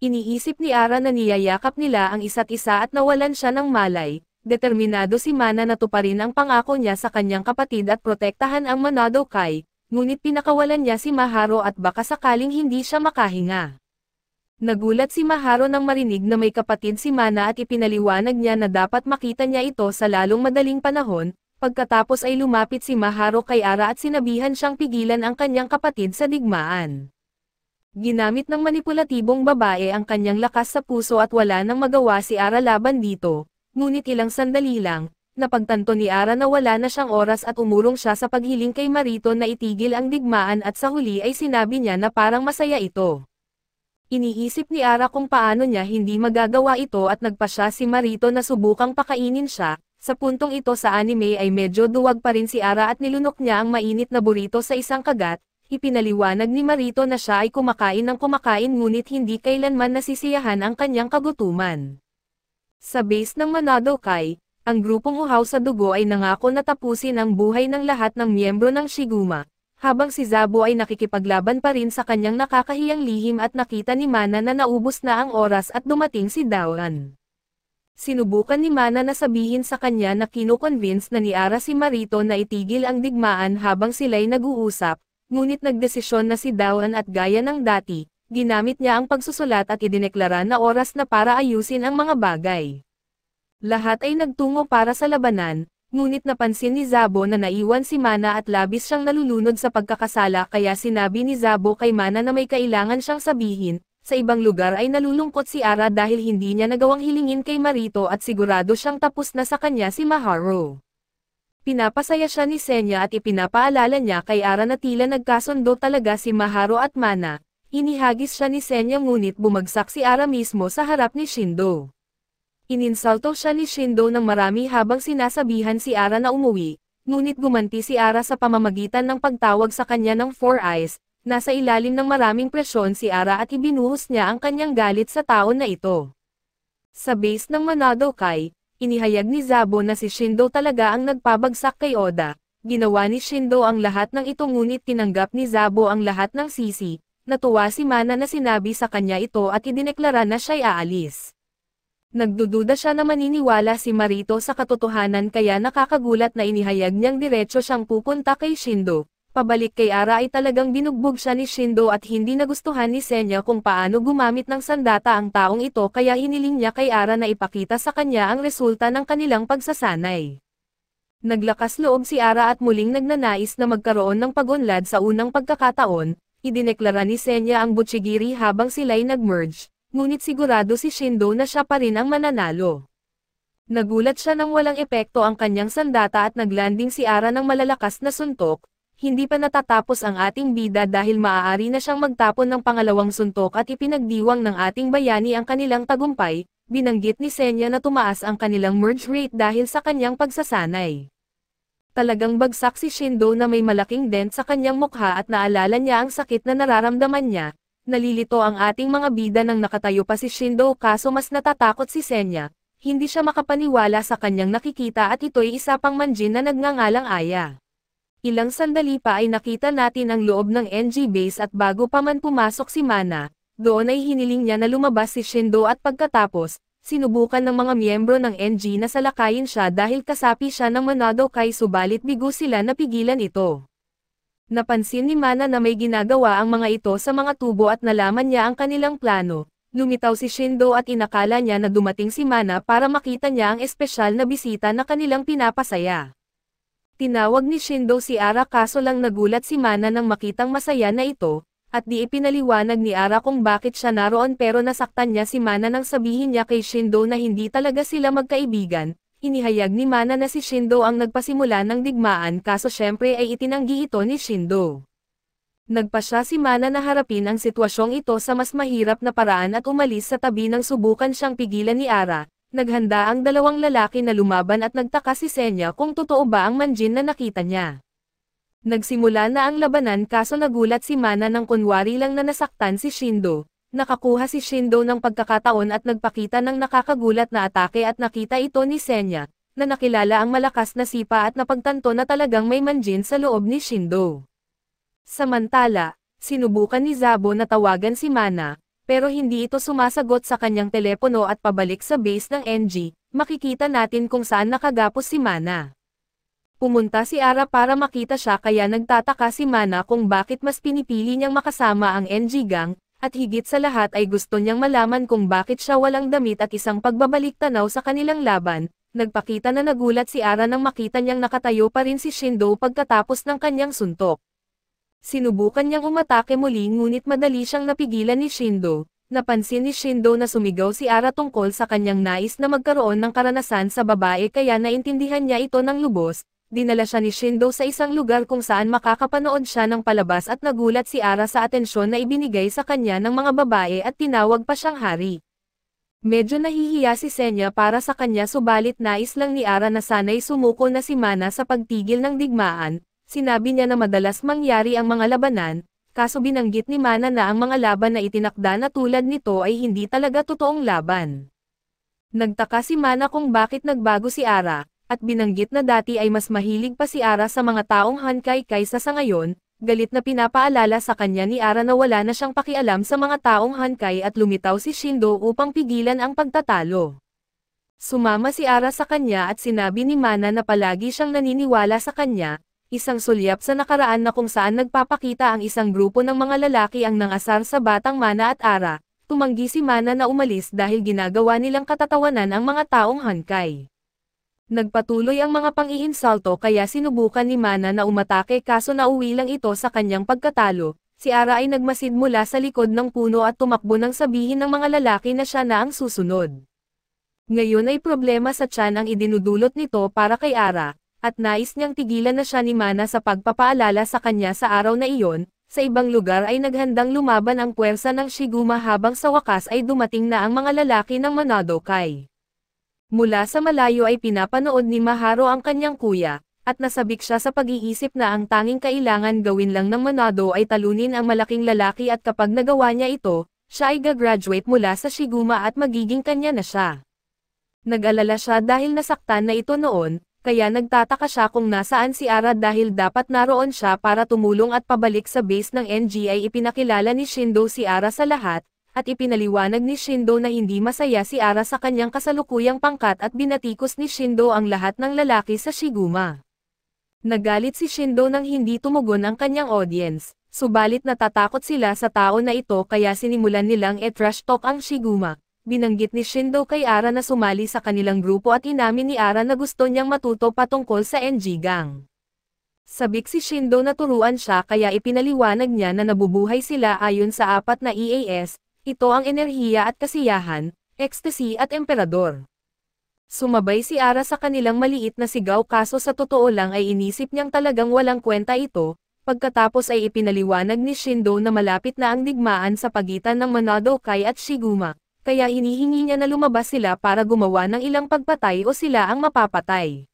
A: Iniisip ni Ara na niyayakap nila ang isa't isa at nawalan siya ng malay, determinado si Mana na tuparin ang pangako niya sa kanyang kapatid at protektahan ang Manado Kai, ngunit pinakawalan niya si Maharo at baka sakaling hindi siya makahinga. Nagulat si Maharo nang marinig na may kapatid si Mana at ipinaliwanag niya na dapat makita niya ito sa lalong madaling panahon, pagkatapos ay lumapit si Maharo kay Ara at sinabihan siyang pigilan ang kanyang kapatid sa digmaan. Ginamit ng manipulatibong babae ang kanyang lakas sa puso at wala nang magawa si Ara laban dito, ngunit ilang sandali lang, napagtanto ni Ara na wala na siyang oras at umurong siya sa paghiling kay Marito na itigil ang digmaan at sa huli ay sinabi niya na parang masaya ito. Iniisip ni Ara kung paano niya hindi magagawa ito at nagpa siya si Marito na subukang pakainin siya, sa puntong ito sa anime ay medyo duwag pa rin si Ara at nilunok niya ang mainit na burrito sa isang kagat, ipinaliwanag ni Marito na siya ay kumakain ng kumakain ngunit hindi kailanman nasisiyahan ang kanyang kagutuman. Sa base ng Manado Kai, ang grupong uhaw sa dugo ay nangako na tapusin ang buhay ng lahat ng miyembro ng Shiguma, habang si Zabo ay nakikipaglaban pa rin sa kanyang nakakahiyang lihim at nakita ni Mana na naubos na ang oras at dumating si Dawan. Sinubukan ni Mana na sabihin sa kanya na kinukonvince na ni Ara si Marito na itigil ang digmaan habang sila'y nag-uusap, ngunit nagdesisyon na si Dawan at gaya ng dati, ginamit niya ang pagsusulat at idineklara na oras na para ayusin ang mga bagay. Lahat ay nagtungo para sa labanan, Ngunit napansin ni Zabo na naiwan si Mana at labis siyang nalulunod sa pagkakasala kaya sinabi ni Zabo kay Mana na may kailangan siyang sabihin, sa ibang lugar ay nalulungkot si Ara dahil hindi niya nagawang hilingin kay Marito at sigurado siyang tapos na sa kanya si Maharo. Pinapasaya siya ni Senya at ipinapaalala niya kay Ara na tila nagkasundo talaga si Maharo at Mana. Inihagis siya ni Senya ngunit bumagsak si Ara mismo sa harap ni Shindo. Ininsalto siya ni Shindo ng marami habang sinasabihan si Ara na umuwi, ngunit gumanti si Ara sa pamamagitan ng pagtawag sa kanya ng Four Eyes, nasa ilalim ng maraming presyon si Ara at ibinuhos niya ang kanyang galit sa taon na ito. Sa base ng Manado Kai, inihayag ni Zabo na si Shindo talaga ang nagpabagsak kay Oda, Ginawa ni Shindo ang lahat ng ito ngunit tinanggap ni Zabo ang lahat ng sisi, natuwa si Mana na sinabi sa kanya ito at idineklara na siya'y aalis. Nagdududa siya na maniniwala si Marito sa katotohanan kaya nakakagulat na inihayag niyang diretso siyang pupunta kay Shindo. Pabalik kay Ara ay talagang binugbog siya ni Shindo at hindi nagustuhan ni Senya kung paano gumamit ng sandata ang taong ito kaya hiniling niya kay Ara na ipakita sa kanya ang resulta ng kanilang pagsasanay. Naglakas loob si Ara at muling nagnanais na magkaroon ng pagunlad sa unang pagkakataon, idineklara ni Senya ang Butchigiri habang sila'y nag-merge, ngunit sigurado si Shindo na siya pa rin ang mananalo. Nagulat siya nang walang epekto ang kanyang sandata at naglanding si Ara ng malalakas na suntok, hindi pa natatapos ang ating bida dahil maaari na siyang magtapon ng pangalawang suntok at ipinagdiwang ng ating bayani ang kanilang tagumpay, binanggit ni Senya na tumaas ang kanilang merge rate dahil sa kanyang pagsasanay. Talagang bagsak si Shindo na may malaking dent sa kanyang mukha at naalala niya ang sakit na nararamdaman niya, Nalilito ang ating mga bida nang nakatayo pa si Shindo kaso mas natatakot si Senya. Hindi siya makapaniwala sa kanyang nakikita at ito'y isa pang manjin na nagngangalang Aya. Ilang sandali pa ay nakita natin ang loob ng NG base at bago pa man pumasok si Mana, doon ay hiniling niya na lumabas si Shindo at pagkatapos, sinubukan ng mga miyembro ng NG na salakayin siya dahil kasapi siya ng Manado kay subalit bigo sila napigilan ito. Napansin ni Mana na may ginagawa ang mga ito sa mga tubo at nalaman niya ang kanilang plano. Lumitaw si Shindo at inakala niya na dumating si Mana para makita niya ang espesyal na bisita na kanilang pinapasaya. Tinawag ni Shindo si Ara kaso lang nagulat si Mana nang makitang masaya na ito, at di ipinaliwanag ni Ara kung bakit siya naroon pero nasaktan niya si Mana nang sabihin niya kay Shindo na hindi talaga sila magkaibigan, Inihayag ni Mana na si Shindo ang nagpasimula ng digmaan kaso syempre ay itinanggi ito ni Shindo. Nagpa siya si Mana na harapin ang sitwasyong ito sa mas mahirap na paraan at umalis sa tabi ng subukan siyang pigilan ni Ara. Naghanda ang dalawang lalaki na lumaban at nagtaka si Senya kung totoo ba ang manjin na nakita niya. Nagsimula na ang labanan kaso nagulat si Mana nang kunwari lang na nasaktan si Shindo, Nakakuha si Shindo ng pagkakataon at nagpakita ng nakakagulat na atake at nakita ito ni Senya, na nakilala ang malakas na sipa at napagtanto na talagang may manjin sa loob ni Shindo. Samantala, sinubukan ni Zabo na tawagan si Mana, pero hindi ito sumasagot sa kanyang telepono at pabalik sa base ng NG, makikita natin kung saan nakagapos si Mana. Pumunta si Ara para makita siya kaya nagtataka si Mana kung bakit mas pinipili niyang makasama ang NG gang, at higit sa lahat ay gusto niyang malaman kung bakit siya walang damit at isang pagbabalik tanaw sa kanilang laban, nagpakita na nagulat si Ara nang makita niyang nakatayo pa rin si Shindo pagkatapos ng kanyang suntok. Sinubukan niyang umatake muli ngunit madali siyang napigilan ni Shindo, Napansin ni Shindo na sumigaw si Ara tungkol sa kanyang nais na magkaroon ng karanasan sa babae kaya naintindihan niya ito ng lubos, dinala siya ni Shindo sa isang lugar kung saan makakapanood siya ng palabas at nagulat si Ara sa atensyon na ibinigay sa kanya ng mga babae at tinawag pa siyang hari. Medyo nahihiya si Senya para sa kanya subalit nais lang ni Ara na sana'y sumuko na si Mana sa pagtigil ng digmaan, sinabi niya na madalas mangyari ang mga labanan, kaso binanggit ni Mana na ang mga laban na itinakda na tulad nito ay hindi talaga totoong laban. Nagtaka si Mana kung bakit nagbago si Ara, at binanggit na dati ay mas mahilig pa si Ara sa mga taong Hankay kaysa sa ngayon, galit na pinapaalala sa kanya ni Ara na wala na siyang pakialam sa mga taong Hankay at lumitaw si Shindo upang pigilan ang pagtatalo. Sumama si Ara sa kanya at sinabi ni Mana na palagi siyang naniniwala sa kanya, isang sulyap sa nakaraan na kung saan nagpapakita ang isang grupo ng mga lalaki ang nangasar sa batang Mana at Ara, tumanggi si Mana na umalis dahil ginagawa nilang katatawanan ang mga taong Hankay. Nagpatuloy ang mga pangihinsalto kaya sinubukan ni Mana na umatake kaso nauwi lang ito sa kanyang pagkatalo. Si Ara ay nagmasid mula sa likod ng puno at tumakbo nang sabihin ng mga lalaki na siya na ang susunod. Ngayon ay problema sa Chan ang idinudulot nito para kay Ara, at nais niyang tigilan na siya ni Mana sa pagpapaalala sa kanya sa araw na iyon, sa ibang lugar ay naghandang lumaban ang puwersa ng Shiguma habang sa wakas ay dumating na ang mga lalaki ng Manado Kai. Mula sa malayo ay pinapanood ni Maharo ang kanyang kuya, at nasabik siya sa pag-iisip na ang tanging kailangan gawin lang ng Manado ay talunin ang malaking lalaki at kapag nagawa niya ito, siya ay gagraduate mula sa Shiguma at magiging kanya na siya. Nag-alala siya dahil nasaktan na ito noon, kaya nagtataka siya kung nasaan si Ara dahil dapat naroon siya para tumulong at pabalik sa base ng NGI ipinakilala ni Shindo si Ara sa lahat, at ipinaliwanag ni Shindo na hindi masaya si Ara sa kanyang kasalukuyang pangkat at binatikos ni Shindo ang lahat ng lalaki sa Shiguma. Nagalit si Shindo nang hindi tumugon ang kanyang audience, subalit natatakot sila sa tao na ito kaya sinimulan nilang e-trash talk ang Shiguma. Binanggit ni Shindo kay Ara na sumali sa kanilang grupo at inamin ni Ara na gusto niyang matuto patungkol sa NG Gang. Sabik si Shindo na turuan siya kaya ipinaliwanag niya na nabubuhay sila ayon sa apat na EAS, ito ang enerhiya at kasiyahan, ecstasy at emperador. Sumabay si Ara sa kanilang maliit na sigaw kaso sa totoo lang ay inisip niyang talagang walang kwenta ito, pagkatapos ay ipinaliwanag ni Shindo na malapit na ang digmaan sa pagitan ng Manado Kai at Shiguma, kaya hinihingi niya na lumabas sila para gumawa ng ilang pagpatay o sila ang mapapatay.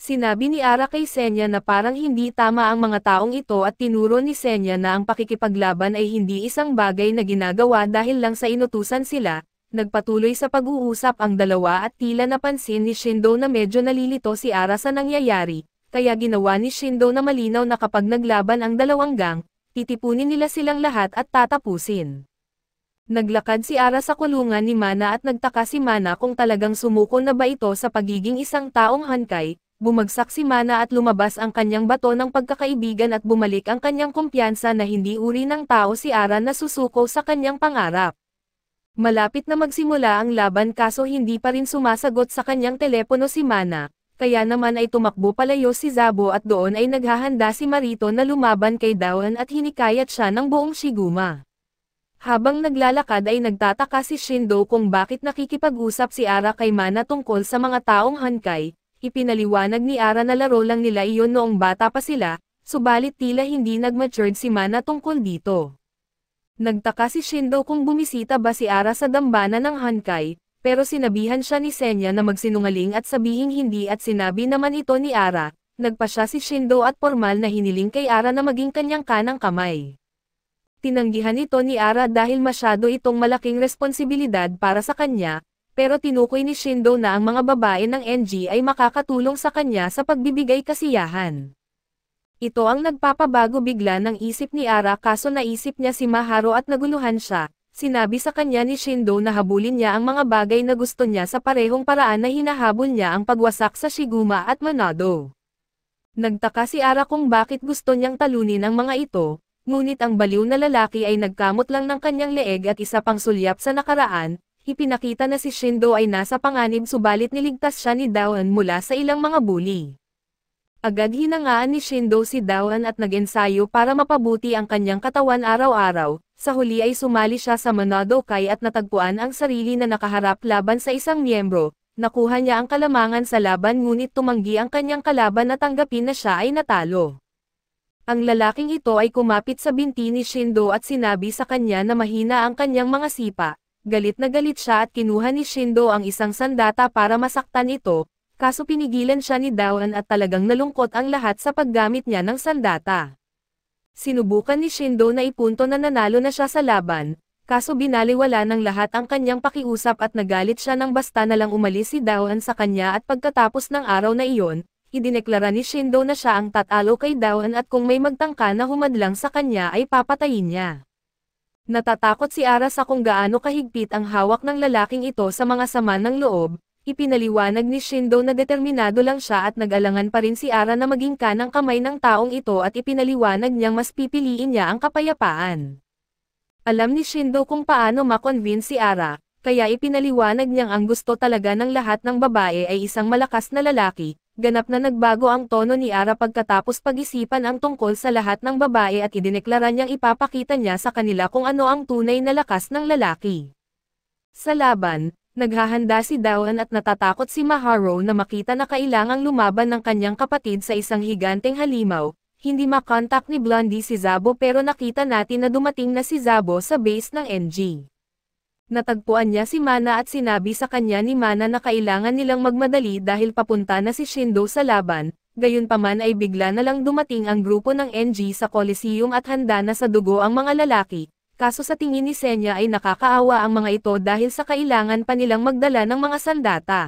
A: Sinabi ni Ara kay Senya na parang hindi tama ang mga taong ito at tinuro ni Senya na ang pakikipaglaban ay hindi isang bagay na ginagawa dahil lang sa inutusan sila, nagpatuloy sa pag-uusap ang dalawa at tila napansin ni Shindo na medyo nalilito si Ara sa nangyayari, kaya ginawa ni Shindo na malinaw na kapag naglaban ang dalawang gang, titipunin nila silang lahat at tatapusin. Naglakad si Ara sa kulungan ni Mana at nagtaka si Mana kung talagang sumuko na ba ito sa pagiging isang taong hankay, bumagsak si Mana at lumabas ang kanyang bato ng pagkakaibigan at bumalik ang kanyang kumpiyansa na hindi uri ng tao si Aran na susuko sa kanyang pangarap. Malapit na magsimula ang laban kaso hindi pa rin sumasagot sa kanyang telepono si Mana, kaya naman ay tumakbo palayo si Zabo at doon ay naghahanda si Marito na lumaban kay Dawan at hinikayat siya ng buong Shiguma. Habang naglalakad ay nagtataka si Shindo kung bakit nakikipag-usap si Ara kay Mana tungkol sa mga taong hankay, Ipinaliwanag ni Ara na laro lang nila iyon noong bata pa sila, subalit tila hindi nagmatured si Mana tungkol dito. Nagtaka si Shindo kung bumisita ba si Ara sa dambana ng Hankai, pero sinabihan siya ni Senya na magsinungaling at sabihing hindi at sinabi naman ito ni Ara, nagpa siya si Shindo at formal na hiniling kay Ara na maging kanyang kanang kamay. Tinanggihan ito ni Ara dahil masyado itong malaking responsibilidad para sa kanya, pero tinukoy ni Shindo na ang mga babae ng NG ay makakatulong sa kanya sa pagbibigay kasiyahan. Ito ang nagpapabago bigla ng isip ni Ara kaso naisip niya si Maharo at naguluhan siya. Sinabi sa kanya ni Shindo na habulin niya ang mga bagay na gusto niya sa parehong paraan na hinahabol niya ang pagwasak sa Shiguma at Manado. Nagtaka si Ara kung bakit gusto niyang talunin ang mga ito, ngunit ang baliw na lalaki ay nagkamot lang ng kanyang leeg at isa pang sulyap sa nakaraan, ipinakita na si Shindo ay nasa panganib subalit niligtas siya ni Dawan mula sa ilang mga bully. Agad hinangaan ni Shindo si Dawan at nagensayo para mapabuti ang kanyang katawan araw-araw, sa huli ay sumali siya sa Manado Kai at natagpuan ang sarili na nakaharap laban sa isang miyembro, nakuha niya ang kalamangan sa laban ngunit tumanggi ang kanyang kalaban na tanggapin na siya ay natalo. Ang lalaking ito ay kumapit sa binti ni Shindo at sinabi sa kanya na mahina ang kanyang mga sipa, Galit na galit siya at kinuha ni Shindo ang isang sandata para masaktan ito, kaso pinigilan siya ni Dawan at talagang nalungkot ang lahat sa paggamit niya ng sandata. Sinubukan ni Shindo na ipunto na nanalo na siya sa laban, kaso binaliwala ng lahat ang kanyang pakiusap at nagalit siya nang basta na lang umalis si Dawan sa kanya at pagkatapos ng araw na iyon, idineklara ni Shindo na siya ang tatalo kay Dawan at kung may magtangka na humadlang sa kanya ay papatayin niya. Natatakot si Ara sa kung gaano kahigpit ang hawak ng lalaking ito sa mga sama ng loob, ipinaliwanag ni Shindo na determinado lang siya at nag-alangan pa rin si Ara na maging kanang kamay ng taong ito at ipinaliwanag niyang mas pipiliin niya ang kapayapaan. Alam ni Shindo kung paano makonvince si Ara, kaya ipinaliwanag niyang ang gusto talaga ng lahat ng babae ay isang malakas na lalaki, Ganap na nagbago ang tono ni Ara pagkatapos pag-isipan ang tungkol sa lahat ng babae at idineklara niyang ipapakita niya sa kanila kung ano ang tunay na lakas ng lalaki. Sa laban, naghahanda si Dawan at natatakot si Maharo na makita na kailangang lumaban ng kanyang kapatid sa isang higanteng halimaw, hindi makontak ni Blondie si Zabo pero nakita natin na dumating na si Zabo sa base ng NG natagpuan niya si Mana at sinabi sa kanya ni Mana na kailangan nilang magmadali dahil papunta na si Shindo sa laban, gayunpaman ay bigla na lang dumating ang grupo ng NG sa Coliseum at handa na sa dugo ang mga lalaki, kaso sa tingin ni Senya ay nakakaawa ang mga ito dahil sa kailangan pa nilang magdala ng mga sandata.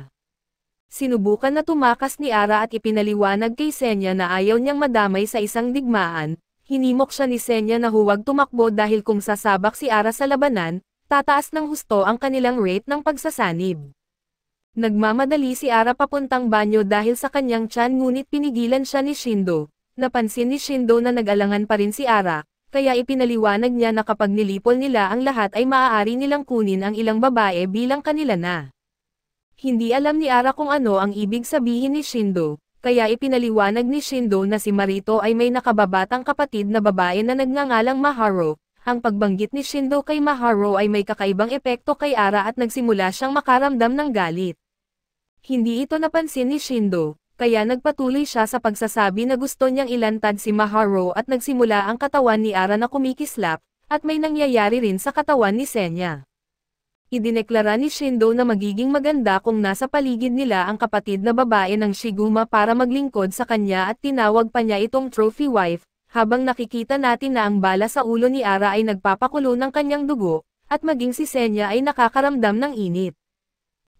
A: Sinubukan na tumakas ni Ara at ipinaliwanag kay Senya na ayaw niyang madamay sa isang digmaan, hinimok siya ni Senya na huwag tumakbo dahil kung sasabak si Ara sa labanan, tataas ng husto ang kanilang rate ng pagsasanib. Nagmamadali si Ara papuntang banyo dahil sa kanyang tiyan ngunit pinigilan siya ni Shindo. Napansin ni Shindo na nag-alangan pa rin si Ara, kaya ipinaliwanag niya na kapag nilipol nila ang lahat ay maaari nilang kunin ang ilang babae bilang kanila na. Hindi alam ni Ara kung ano ang ibig sabihin ni Shindo, kaya ipinaliwanag ni Shindo na si Marito ay may nakababatang kapatid na babae na nagngangalang Maharo, ang pagbanggit ni Shindo kay Maharo ay may kakaibang epekto kay Ara at nagsimula siyang makaramdam ng galit. Hindi ito napansin ni Shindo, kaya nagpatuloy siya sa pagsasabi na gusto niyang ilantad si Maharo at nagsimula ang katawan ni Ara na kumikislap, at may nangyayari rin sa katawan ni Senya. Idineklara ni Shindo na magiging maganda kung nasa paligid nila ang kapatid na babae ng Shiguma para maglingkod sa kanya at tinawag pa niya itong trophy wife, habang nakikita natin na ang bala sa ulo ni Ara ay nagpapakulo ng kanyang dugo, at maging si Senya ay nakakaramdam ng init.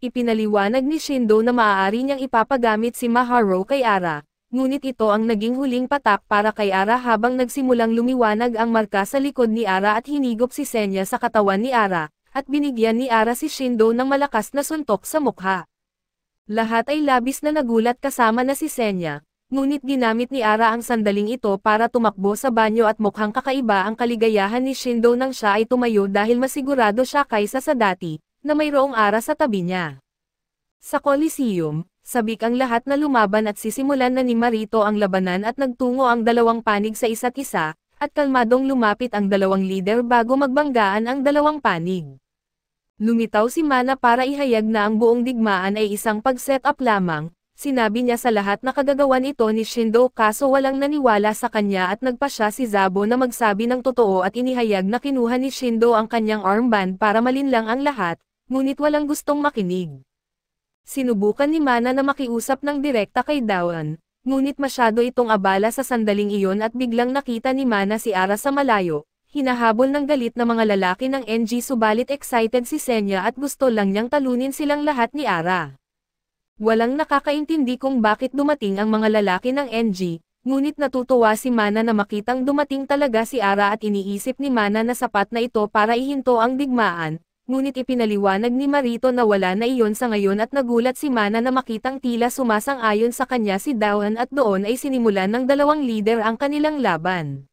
A: Ipinaliwanag ni Shindo na maaari niyang ipapagamit si Maharo kay Ara, ngunit ito ang naging huling patak para kay Ara habang nagsimulang lumiwanag ang marka sa likod ni Ara at hinigop si Senya sa katawan ni Ara, at binigyan ni Ara si Shindo ng malakas na suntok sa mukha. Lahat ay labis na nagulat kasama na si Senya, Ngunit ginamit ni Ara ang sandaling ito para tumakbo sa banyo at mukhang kakaiba ang kaligayahan ni Shindo nang siya ay tumayo dahil masigurado siya kaysa sa dati, na mayroong Ara sa tabi niya. Sa Coliseum, sabik ang lahat na lumaban at sisimulan na ni Marito ang labanan at nagtungo ang dalawang panig sa isa't isa, at kalmadong lumapit ang dalawang lider bago magbanggaan ang dalawang panig. Lumitaw si Mana para ihayag na ang buong digmaan ay isang pag-set up lamang, Sinabi niya sa lahat na kagagawan ito ni Shindo kaso walang naniwala sa kanya at nagpa siya si Zabo na magsabi ng totoo at inihayag na kinuha ni Shindo ang kanyang armband para malinlang ang lahat, ngunit walang gustong makinig. Sinubukan ni Mana na makiusap ng direkta kay Dawan, ngunit masyado itong abala sa sandaling iyon at biglang nakita ni Mana si Ara sa malayo, hinahabol ng galit na mga lalaki ng NG subalit excited si Senya at gusto lang niyang talunin silang lahat ni Ara. Walang nakakaintindi kung bakit dumating ang mga lalaki ng NG, ngunit natutuwa si Mana na makitang dumating talaga si Ara at iniisip ni Mana na sapat na ito para ihinto ang digmaan, ngunit ipinaliwanag ni Marito na wala na iyon sa ngayon at nagulat si Mana na makitang tila sumasang-ayon sa kanya si Dawan at doon ay sinimulan ng dalawang lider ang kanilang laban.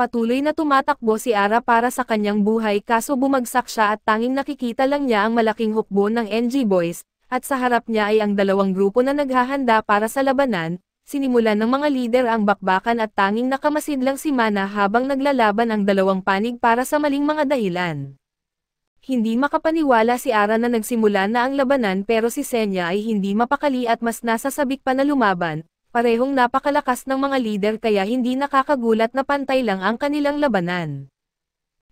A: Patuloy na tumatakbo si Ara para sa kanyang buhay kaso bumagsak siya at tanging nakikita lang niya ang malaking hukbo ng NG Boys, at sa harap niya ay ang dalawang grupo na naghahanda para sa labanan, sinimulan ng mga lider ang bakbakan at tanging nakamasid lang si Mana habang naglalaban ang dalawang panig para sa maling mga dahilan. Hindi makapaniwala si Ara na nagsimula na ang labanan pero si Senya ay hindi mapakali at mas nasasabik pa na lumaban, parehong napakalakas ng mga lider kaya hindi nakakagulat na pantay lang ang kanilang labanan.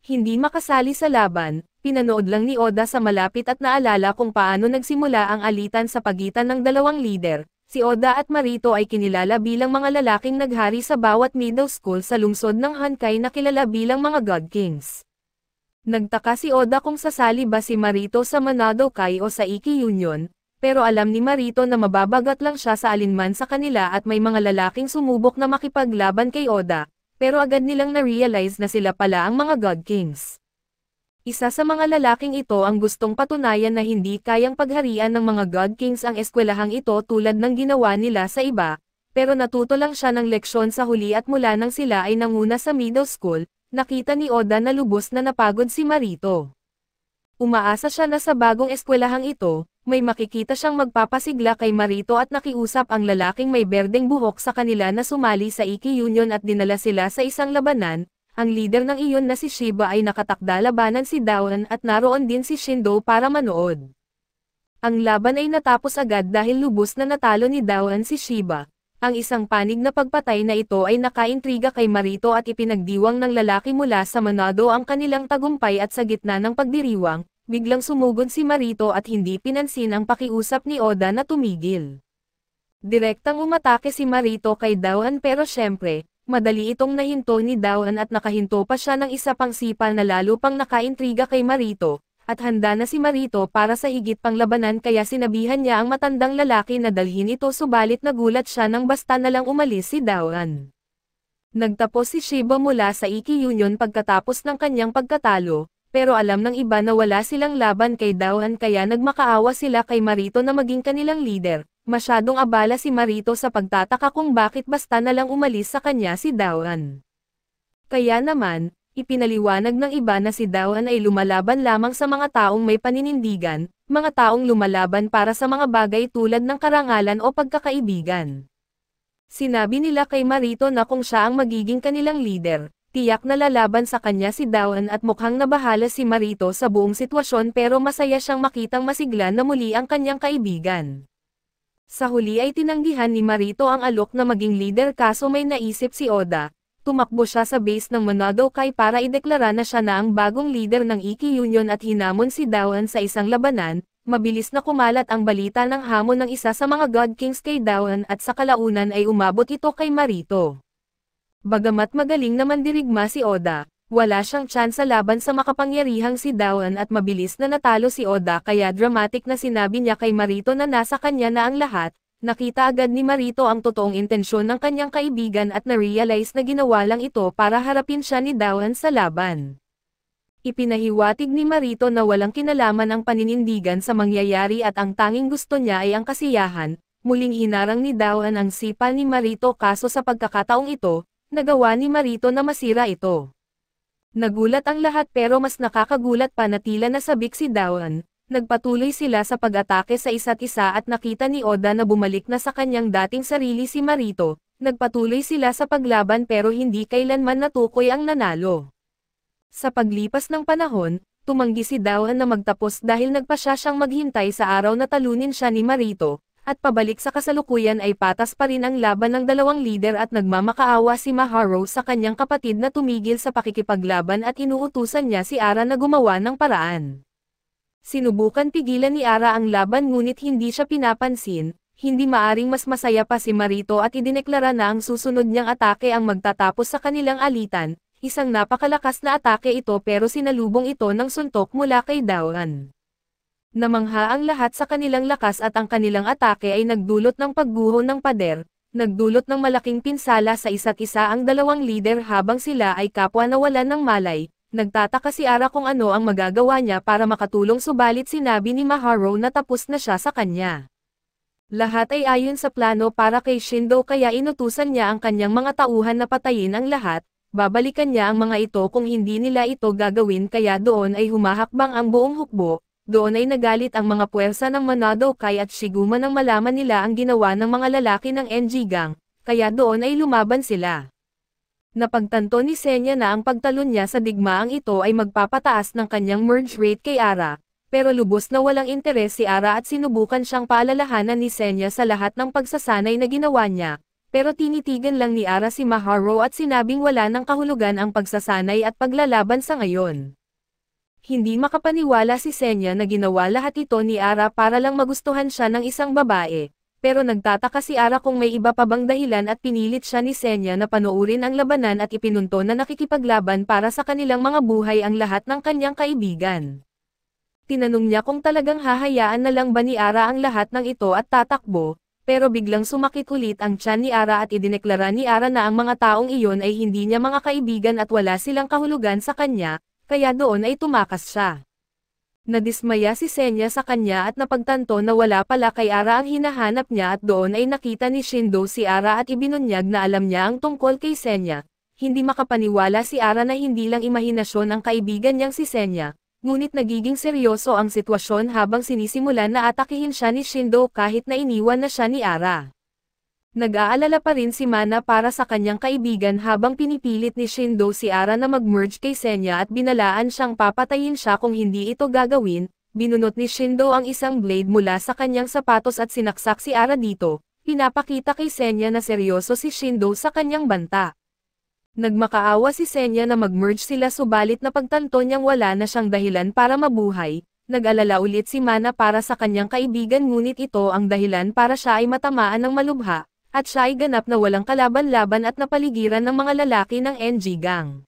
A: Hindi makasali sa laban, Pinanood lang ni Oda sa malapit at naalala kung paano nagsimula ang alitan sa pagitan ng dalawang leader. Si Oda at Marito ay kinilala bilang mga lalaking naghari sa bawat middle school sa lungsod ng Hankai na kilala bilang mga God Kings. Nagtaka si Oda kung sasali ba si Marito sa Manado Kai o sa Iki Union, pero alam ni Marito na mababagat lang siya sa alinman sa kanila at may mga lalaking sumubok na makipaglaban kay Oda, pero agad nilang na-realize na sila pala ang mga God Kings. Isa sa mga lalaking ito ang gustong patunayan na hindi kayang pagharian ng mga God Kings ang eskwelahang ito tulad ng ginawa nila sa iba, pero natuto lang siya ng leksyon sa huli at mula nang sila ay nanguna sa middle school, nakita ni Oda na lubos na napagod si Marito. Umaasa siya na sa bagong eskwelahang ito, may makikita siyang magpapasigla kay Marito at nakiusap ang lalaking may berdeng buhok sa kanila na sumali sa Iki Union at dinala sila sa isang labanan, ang leader ng iyon na si Shiba ay nakatakda labanan si Dawan at naroon din si Shindo para manood. Ang laban ay natapos agad dahil lubos na natalo ni Dawan si Shiba. Ang isang panig na pagpatay na ito ay nakaintriga kay Marito at ipinagdiwang ng lalaki mula sa Manado ang kanilang tagumpay at sa gitna ng pagdiriwang, biglang sumugod si Marito at hindi pinansin ang pakiusap ni Oda na tumigil. Direktang umatake si Marito kay Dawan pero syempre, Madali itong nahinto ni Dawan at nakahinto pa siya ng isa pang sipal na lalo pang nakaintriga kay Marito, at handa na si Marito para sa higit pang labanan kaya sinabihan niya ang matandang lalaki na dalhin ito subalit nagulat siya nang basta na lang umalis si Dawan. Nagtapos si Shiba mula sa Iki Union pagkatapos ng kanyang pagkatalo, pero alam ng iba na wala silang laban kay Dawan kaya nagmakaawa sila kay Marito na maging kanilang leader, Masyadong abala si Marito sa pagtataka kung bakit basta na lang umalis sa kanya si Dawan. Kaya naman, ipinaliwanag ng iba na si Dawan ay lumalaban lamang sa mga taong may paninindigan, mga taong lumalaban para sa mga bagay tulad ng karangalan o pagkakaibigan. Sinabi nila kay Marito na kung siya ang magiging kanilang leader, tiyak na lalaban sa kanya si Dawan at mukhang nabahala si Marito sa buong sitwasyon pero masaya siyang makitang masigla na muli ang kanyang kaibigan. Sa huli ay tinanggihan ni Marito ang alok na maging leader kaso may naisip si Oda, tumakbo siya sa base ng Manado Kai para ideklara na siya na ang bagong leader ng Iki Union at hinamon si Dawan sa isang labanan, mabilis na kumalat ang balita ng hamon ng isa sa mga God Kings kay Dawan at sa kalaunan ay umabot ito kay Marito. Bagamat magaling naman dirigma si Oda, wala siyang tsansa laban sa makapangyarihang si Dawan at mabilis na natalo si Oda kaya dramatic na sinabi niya kay Marito na nasa kanya na ang lahat, nakita agad ni Marito ang totoong intensyon ng kanyang kaibigan at na-realize na ginawa lang ito para harapin siya ni Dawan sa laban. Ipinahiwatig ni Marito na walang kinalaman ang paninindigan sa mangyayari at ang tanging gusto niya ay ang kasiyahan, muling hinarang ni Dawan ang sipa ni Marito kaso sa pagkakataong ito, nagawa ni Marito na masira ito. Nagulat ang lahat pero mas nakakagulat pa na tila na sabik si Dawan. Nagpatuloy sila sa pag-atake sa isa't isa at nakita ni Oda na bumalik na sa kanyang dating sarili si Marito. Nagpatuloy sila sa paglaban pero hindi kailanman natukoy ang nanalo. Sa paglipas ng panahon, tumanggi si Dawan na magtapos dahil nagpasya siyang maghintay sa araw na talunin siya ni Marito, at pabalik sa kasalukuyan ay patas pa rin ang laban ng dalawang lider at nagmamakaawa si Maharo sa kanyang kapatid na tumigil sa pakikipaglaban at inuutusan niya si Ara na gumawa ng paraan. Sinubukan pigilan ni Ara ang laban ngunit hindi siya pinapansin, hindi maaring mas masaya pa si Marito at idineklara na ang susunod niyang atake ang magtatapos sa kanilang alitan, isang napakalakas na atake ito pero sinalubong ito ng suntok mula kay Dawan. Namangha ang lahat sa kanilang lakas at ang kanilang atake ay nagdulot ng pagguho ng pader, nagdulot ng malaking pinsala sa isa't isa ang dalawang lider habang sila ay kapwa nawalan ng malay. Nagtataka si Ara kung ano ang magagawa niya para makatulong subalit sinabi ni Maharo na tapos na siya sa kanya. Lahat ay ayon sa plano para kay Shindo kaya inutusan niya ang kanyang mga tauhan na patayin ang lahat, babalikan niya ang mga ito kung hindi nila ito gagawin kaya doon ay humahakbang ang buong hukbo, doon ay nagalit ang mga puwersa ng Manado kay at Shiguma nang malaman nila ang ginawa ng mga lalaki ng NG Gang, kaya doon ay lumaban sila. Napagtanto ni Senya na ang pagtalon niya sa digmaang ito ay magpapataas ng kanyang merge rate kay Ara, pero lubos na walang interes si Ara at sinubukan siyang paalalahanan ni Senya sa lahat ng pagsasanay na ginawa niya, pero tinitigan lang ni Ara si Maharo at sinabing wala ng kahulugan ang pagsasanay at paglalaban sa ngayon. Hindi makapaniwala si Senya na ginawa lahat ito ni Ara para lang magustuhan siya ng isang babae, pero nagtataka si Ara kung may iba pa bang dahilan at pinilit siya ni Senya na panoorin ang labanan at ipinunto na nakikipaglaban para sa kanilang mga buhay ang lahat ng kanyang kaibigan. Tinanong niya kung talagang hahayaan na lang ba ni Ara ang lahat ng ito at tatakbo, pero biglang sumakit ulit ang tiyan ni Ara at idineklara ni Ara na ang mga taong iyon ay hindi niya mga kaibigan at wala silang kahulugan sa kanya, kaya doon ay tumakas siya. Nadismaya si Senya sa kanya at napagtanto na wala pala kay Ara ang hinahanap niya at doon ay nakita ni Shindo si Ara at ibinunyag na alam niya ang tungkol kay Senya. Hindi makapaniwala si Ara na hindi lang imahinasyon ang kaibigan niyang si Senya, ngunit nagiging seryoso ang sitwasyon habang sinisimulan na atakihin siya ni Shindo kahit na iniwan na siya ni Ara. Nag-aalala pa rin si Mana para sa kanyang kaibigan habang pinipilit ni Shindo si Ara na mag-merge kay Senya at binalaan siyang papatayin siya kung hindi ito gagawin, binunot ni Shindo ang isang blade mula sa kanyang sapatos at sinaksak si Ara dito, pinapakita kay Senya na seryoso si Shindo sa kanyang banta. Nagmakaawa si Senya na mag-merge sila subalit na pagtanto niyang wala na siyang dahilan para mabuhay, nag-alala ulit si Mana para sa kanyang kaibigan ngunit ito ang dahilan para siya ay matamaan ng malubha, at siya ay ganap na walang kalaban-laban at napaligiran ng mga lalaki ng NG Gang.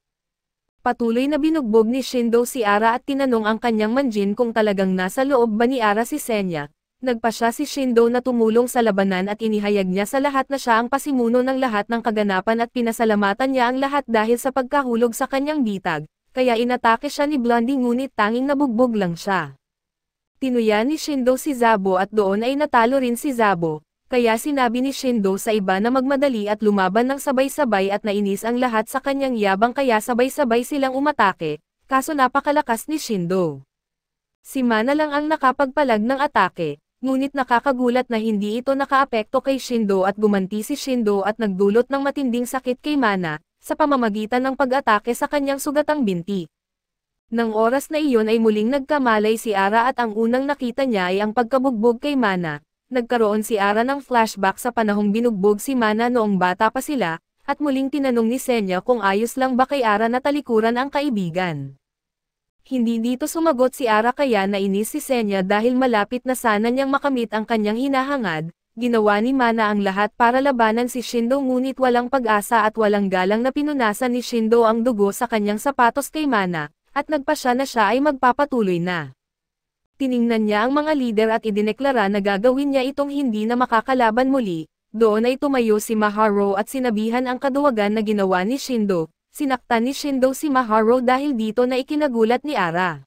A: Patuloy na binugbog ni Shindo si Ara at tinanong ang kanyang manjin kung talagang nasa loob ba ni Ara si Senya. Nagpa siya si Shindo na tumulong sa labanan at inihayag niya sa lahat na siya ang pasimuno ng lahat ng kaganapan at pinasalamatan niya ang lahat dahil sa pagkahulog sa kanyang bitag, kaya inatake siya ni Blondie ngunit tanging nabugbog lang siya. Tinuya ni Shindo si Zabo at doon ay natalo rin si Zabo, kaya sinabi ni Shindo sa iba na magmadali at lumaban ng sabay-sabay at nainis ang lahat sa kanyang yabang kaya sabay-sabay silang umatake, kaso napakalakas ni Shindo. Si Mana lang ang nakapagpalag ng atake, ngunit nakakagulat na hindi ito nakaapekto kay Shindo at gumanti si Shindo at nagdulot ng matinding sakit kay Mana, sa pamamagitan ng pag-atake sa kanyang sugatang binti. Nang oras na iyon ay muling nagkamalay si Ara at ang unang nakita niya ay ang pagkabugbog kay Mana, nagkaroon si Ara ng flashback sa panahong binugbog si Mana noong bata pa sila, at muling tinanong ni Senya kung ayos lang ba kay Ara na talikuran ang kaibigan. Hindi dito sumagot si Ara kaya nainis si Senya dahil malapit na sana niyang makamit ang kanyang hinahangad, ginawa ni Mana ang lahat para labanan si Shindo ngunit walang pag-asa at walang galang na pinunasan ni Shindo ang dugo sa kanyang sapatos kay Mana, at nagpa siya na siya ay magpapatuloy na tiningnan niya ang mga lider at idineklara na gagawin niya itong hindi na makakalaban muli. Doon ay tumayo si Maharo at sinabihan ang kaduwagan na ginawa ni Shindo. Sinaktan ni Shindo si Maharo dahil dito na ikinagulat ni Ara.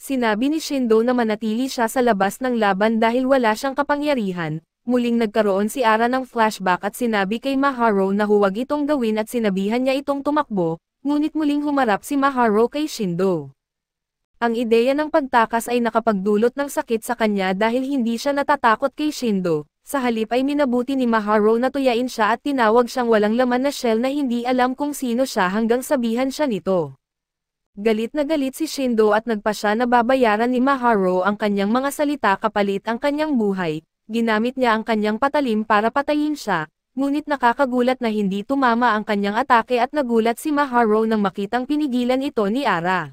A: Sinabi ni Shindo na manatili siya sa labas ng laban dahil wala siyang kapangyarihan. Muling nagkaroon si Ara ng flashback at sinabi kay Maharo na huwag itong gawin at sinabihan niya itong tumakbo, ngunit muling humarap si Maharo kay Shindo. Ang ideya ng pagtakas ay nakapagdulot ng sakit sa kanya dahil hindi siya natatakot kay Shindo. Sa halip ay minabuti ni Maharo na tuyain siya at tinawag siyang walang laman na shell na hindi alam kung sino siya hanggang sabihan siya nito. Galit na galit si Shindo at nagpa siya na babayaran ni Maharo ang kanyang mga salita kapalit ang kanyang buhay, ginamit niya ang kanyang patalim para patayin siya, ngunit nakakagulat na hindi tumama ang kanyang atake at nagulat si Maharo nang makitang pinigilan ito ni Ara.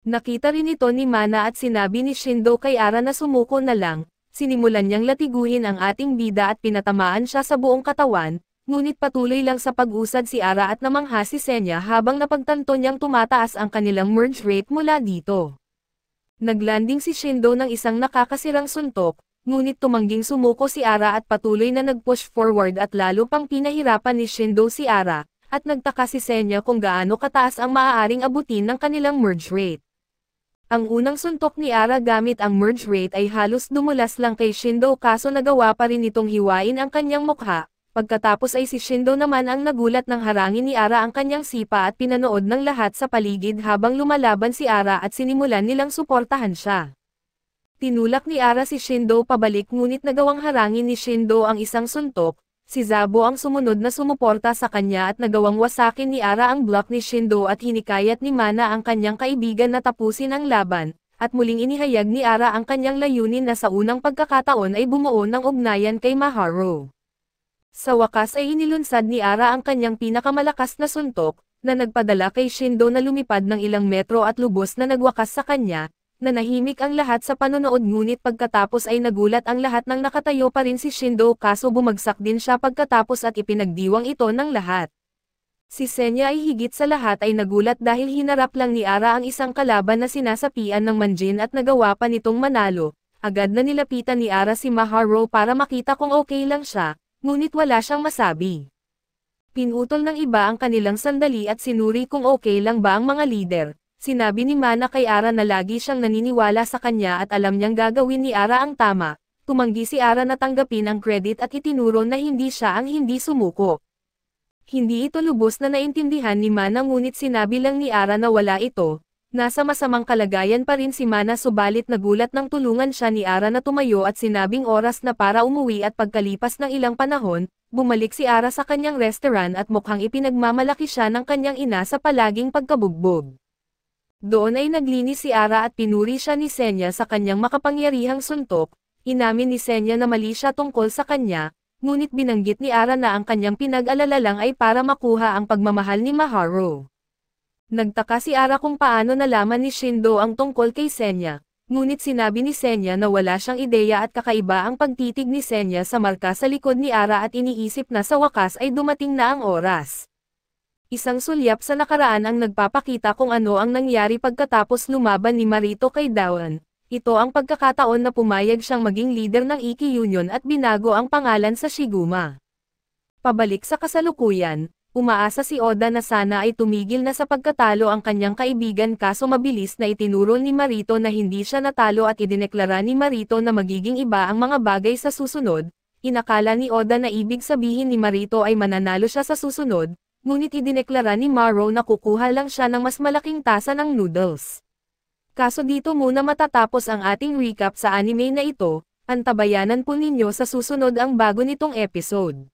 A: Nakita rin ito ni Mana at sinabi ni Shindo kay Ara na sumuko na lang, sinimulan niyang latiguhin ang ating bida at pinatamaan siya sa buong katawan, ngunit patuloy lang sa pag-usad si Ara at namangha si Senya habang napagtanto niyang tumataas ang kanilang merge rate mula dito. Naglanding si Shindo ng isang nakakasirang suntok, ngunit tumangging sumuko si Ara at patuloy na nag-push forward at lalo pang pinahirapan ni Shindo si Ara, at nagtaka si Senya kung gaano kataas ang maaaring abutin ng kanilang merge rate. Ang unang suntok ni Ara gamit ang merge rate ay halos dumulas lang kay Shindo kaso nagawa pa rin itong hiwain ang kanyang mukha, pagkatapos ay si Shindo naman ang nagulat ng harangin ni Ara ang kanyang sipa at pinanood ng lahat sa paligid habang lumalaban si Ara at sinimulan nilang suportahan siya. Tinulak ni Ara si Shindo pabalik ngunit nagawang harangin ni Shindo ang isang suntok, Si Zabo ang sumunod na sumuporta sa kanya at nagawang wasakin ni Ara ang block ni Shindo at hinikayat ni Mana ang kanyang kaibigan na tapusin ang laban, at muling inihayag ni Ara ang kanyang layunin na sa unang pagkakataon ay bumuo ng ugnayan kay Maharo. Sa wakas ay inilunsad ni Ara ang kanyang pinakamalakas na suntok, na nagpadala kay Shindo na lumipad ng ilang metro at lubos na nagwakas sa kanya, Nanahimik ang lahat sa panonood ngunit pagkatapos ay nagulat ang lahat ng nakatayo pa rin si Shindo kaso bumagsak din siya pagkatapos at ipinagdiwang ito ng lahat. Si Senya ay higit sa lahat ay nagulat dahil hinarap lang ni Ara ang isang kalaban na sinasapian ng Manjin at nagawa pa nitong manalo, agad na nilapitan ni Ara si Maharo para makita kung okay lang siya, ngunit wala siyang masabi. Pinutol ng iba ang kanilang sandali at sinuri kung okay lang ba ang mga leader, Sinabi ni Mana kay Ara na lagi siyang naniniwala sa kanya at alam niyang gagawin ni Ara ang tama, tumanggi si Ara na tanggapin ang credit at itinuro na hindi siya ang hindi sumuko. Hindi ito lubos na naintindihan ni Mana ngunit sinabi lang ni Ara na wala ito, nasa masamang kalagayan pa rin si Mana subalit nagulat ng tulungan siya ni Ara na tumayo at sinabing oras na para umuwi at pagkalipas ng ilang panahon, bumalik si Ara sa kanyang restaurant at mukhang ipinagmamalaki siya ng kanyang ina sa palaging pagkabugbog. Doon ay naglinis si Ara at pinuri siya ni Senya sa kanyang makapangyarihang suntok, inamin ni Senya na mali siya tungkol sa kanya, ngunit binanggit ni Ara na ang kanyang pinag-alala lang ay para makuha ang pagmamahal ni Maharo. Nagtaka si Ara kung paano nalaman ni Shindo ang tungkol kay Senya, ngunit sinabi ni Senya na wala siyang ideya at kakaiba ang pagtitig ni Senya sa marka sa likod ni Ara at iniisip na sa wakas ay dumating na ang oras. Isang sulyap sa nakaraan ang nagpapakita kung ano ang nangyari pagkatapos lumaban ni Marito kay Dawan. Ito ang pagkakataon na pumayag siyang maging leader ng Iki Union at binago ang pangalan sa Shiguma. Pabalik sa kasalukuyan, umaasa si Oda na sana ay tumigil na sa pagkatalo ang kanyang kaibigan kaso mabilis na itinuro ni Marito na hindi siya natalo at idineklara ni Marito na magiging iba ang mga bagay sa susunod. Inakala ni Oda na ibig sabihin ni Marito ay mananalo siya sa susunod, Ngunit idineklara ni Maro na kukuha lang siya ng mas malaking tasa ng noodles. Kaso dito muna matatapos ang ating recap sa anime na ito, antabayanan po ninyo sa susunod ang bago nitong episode.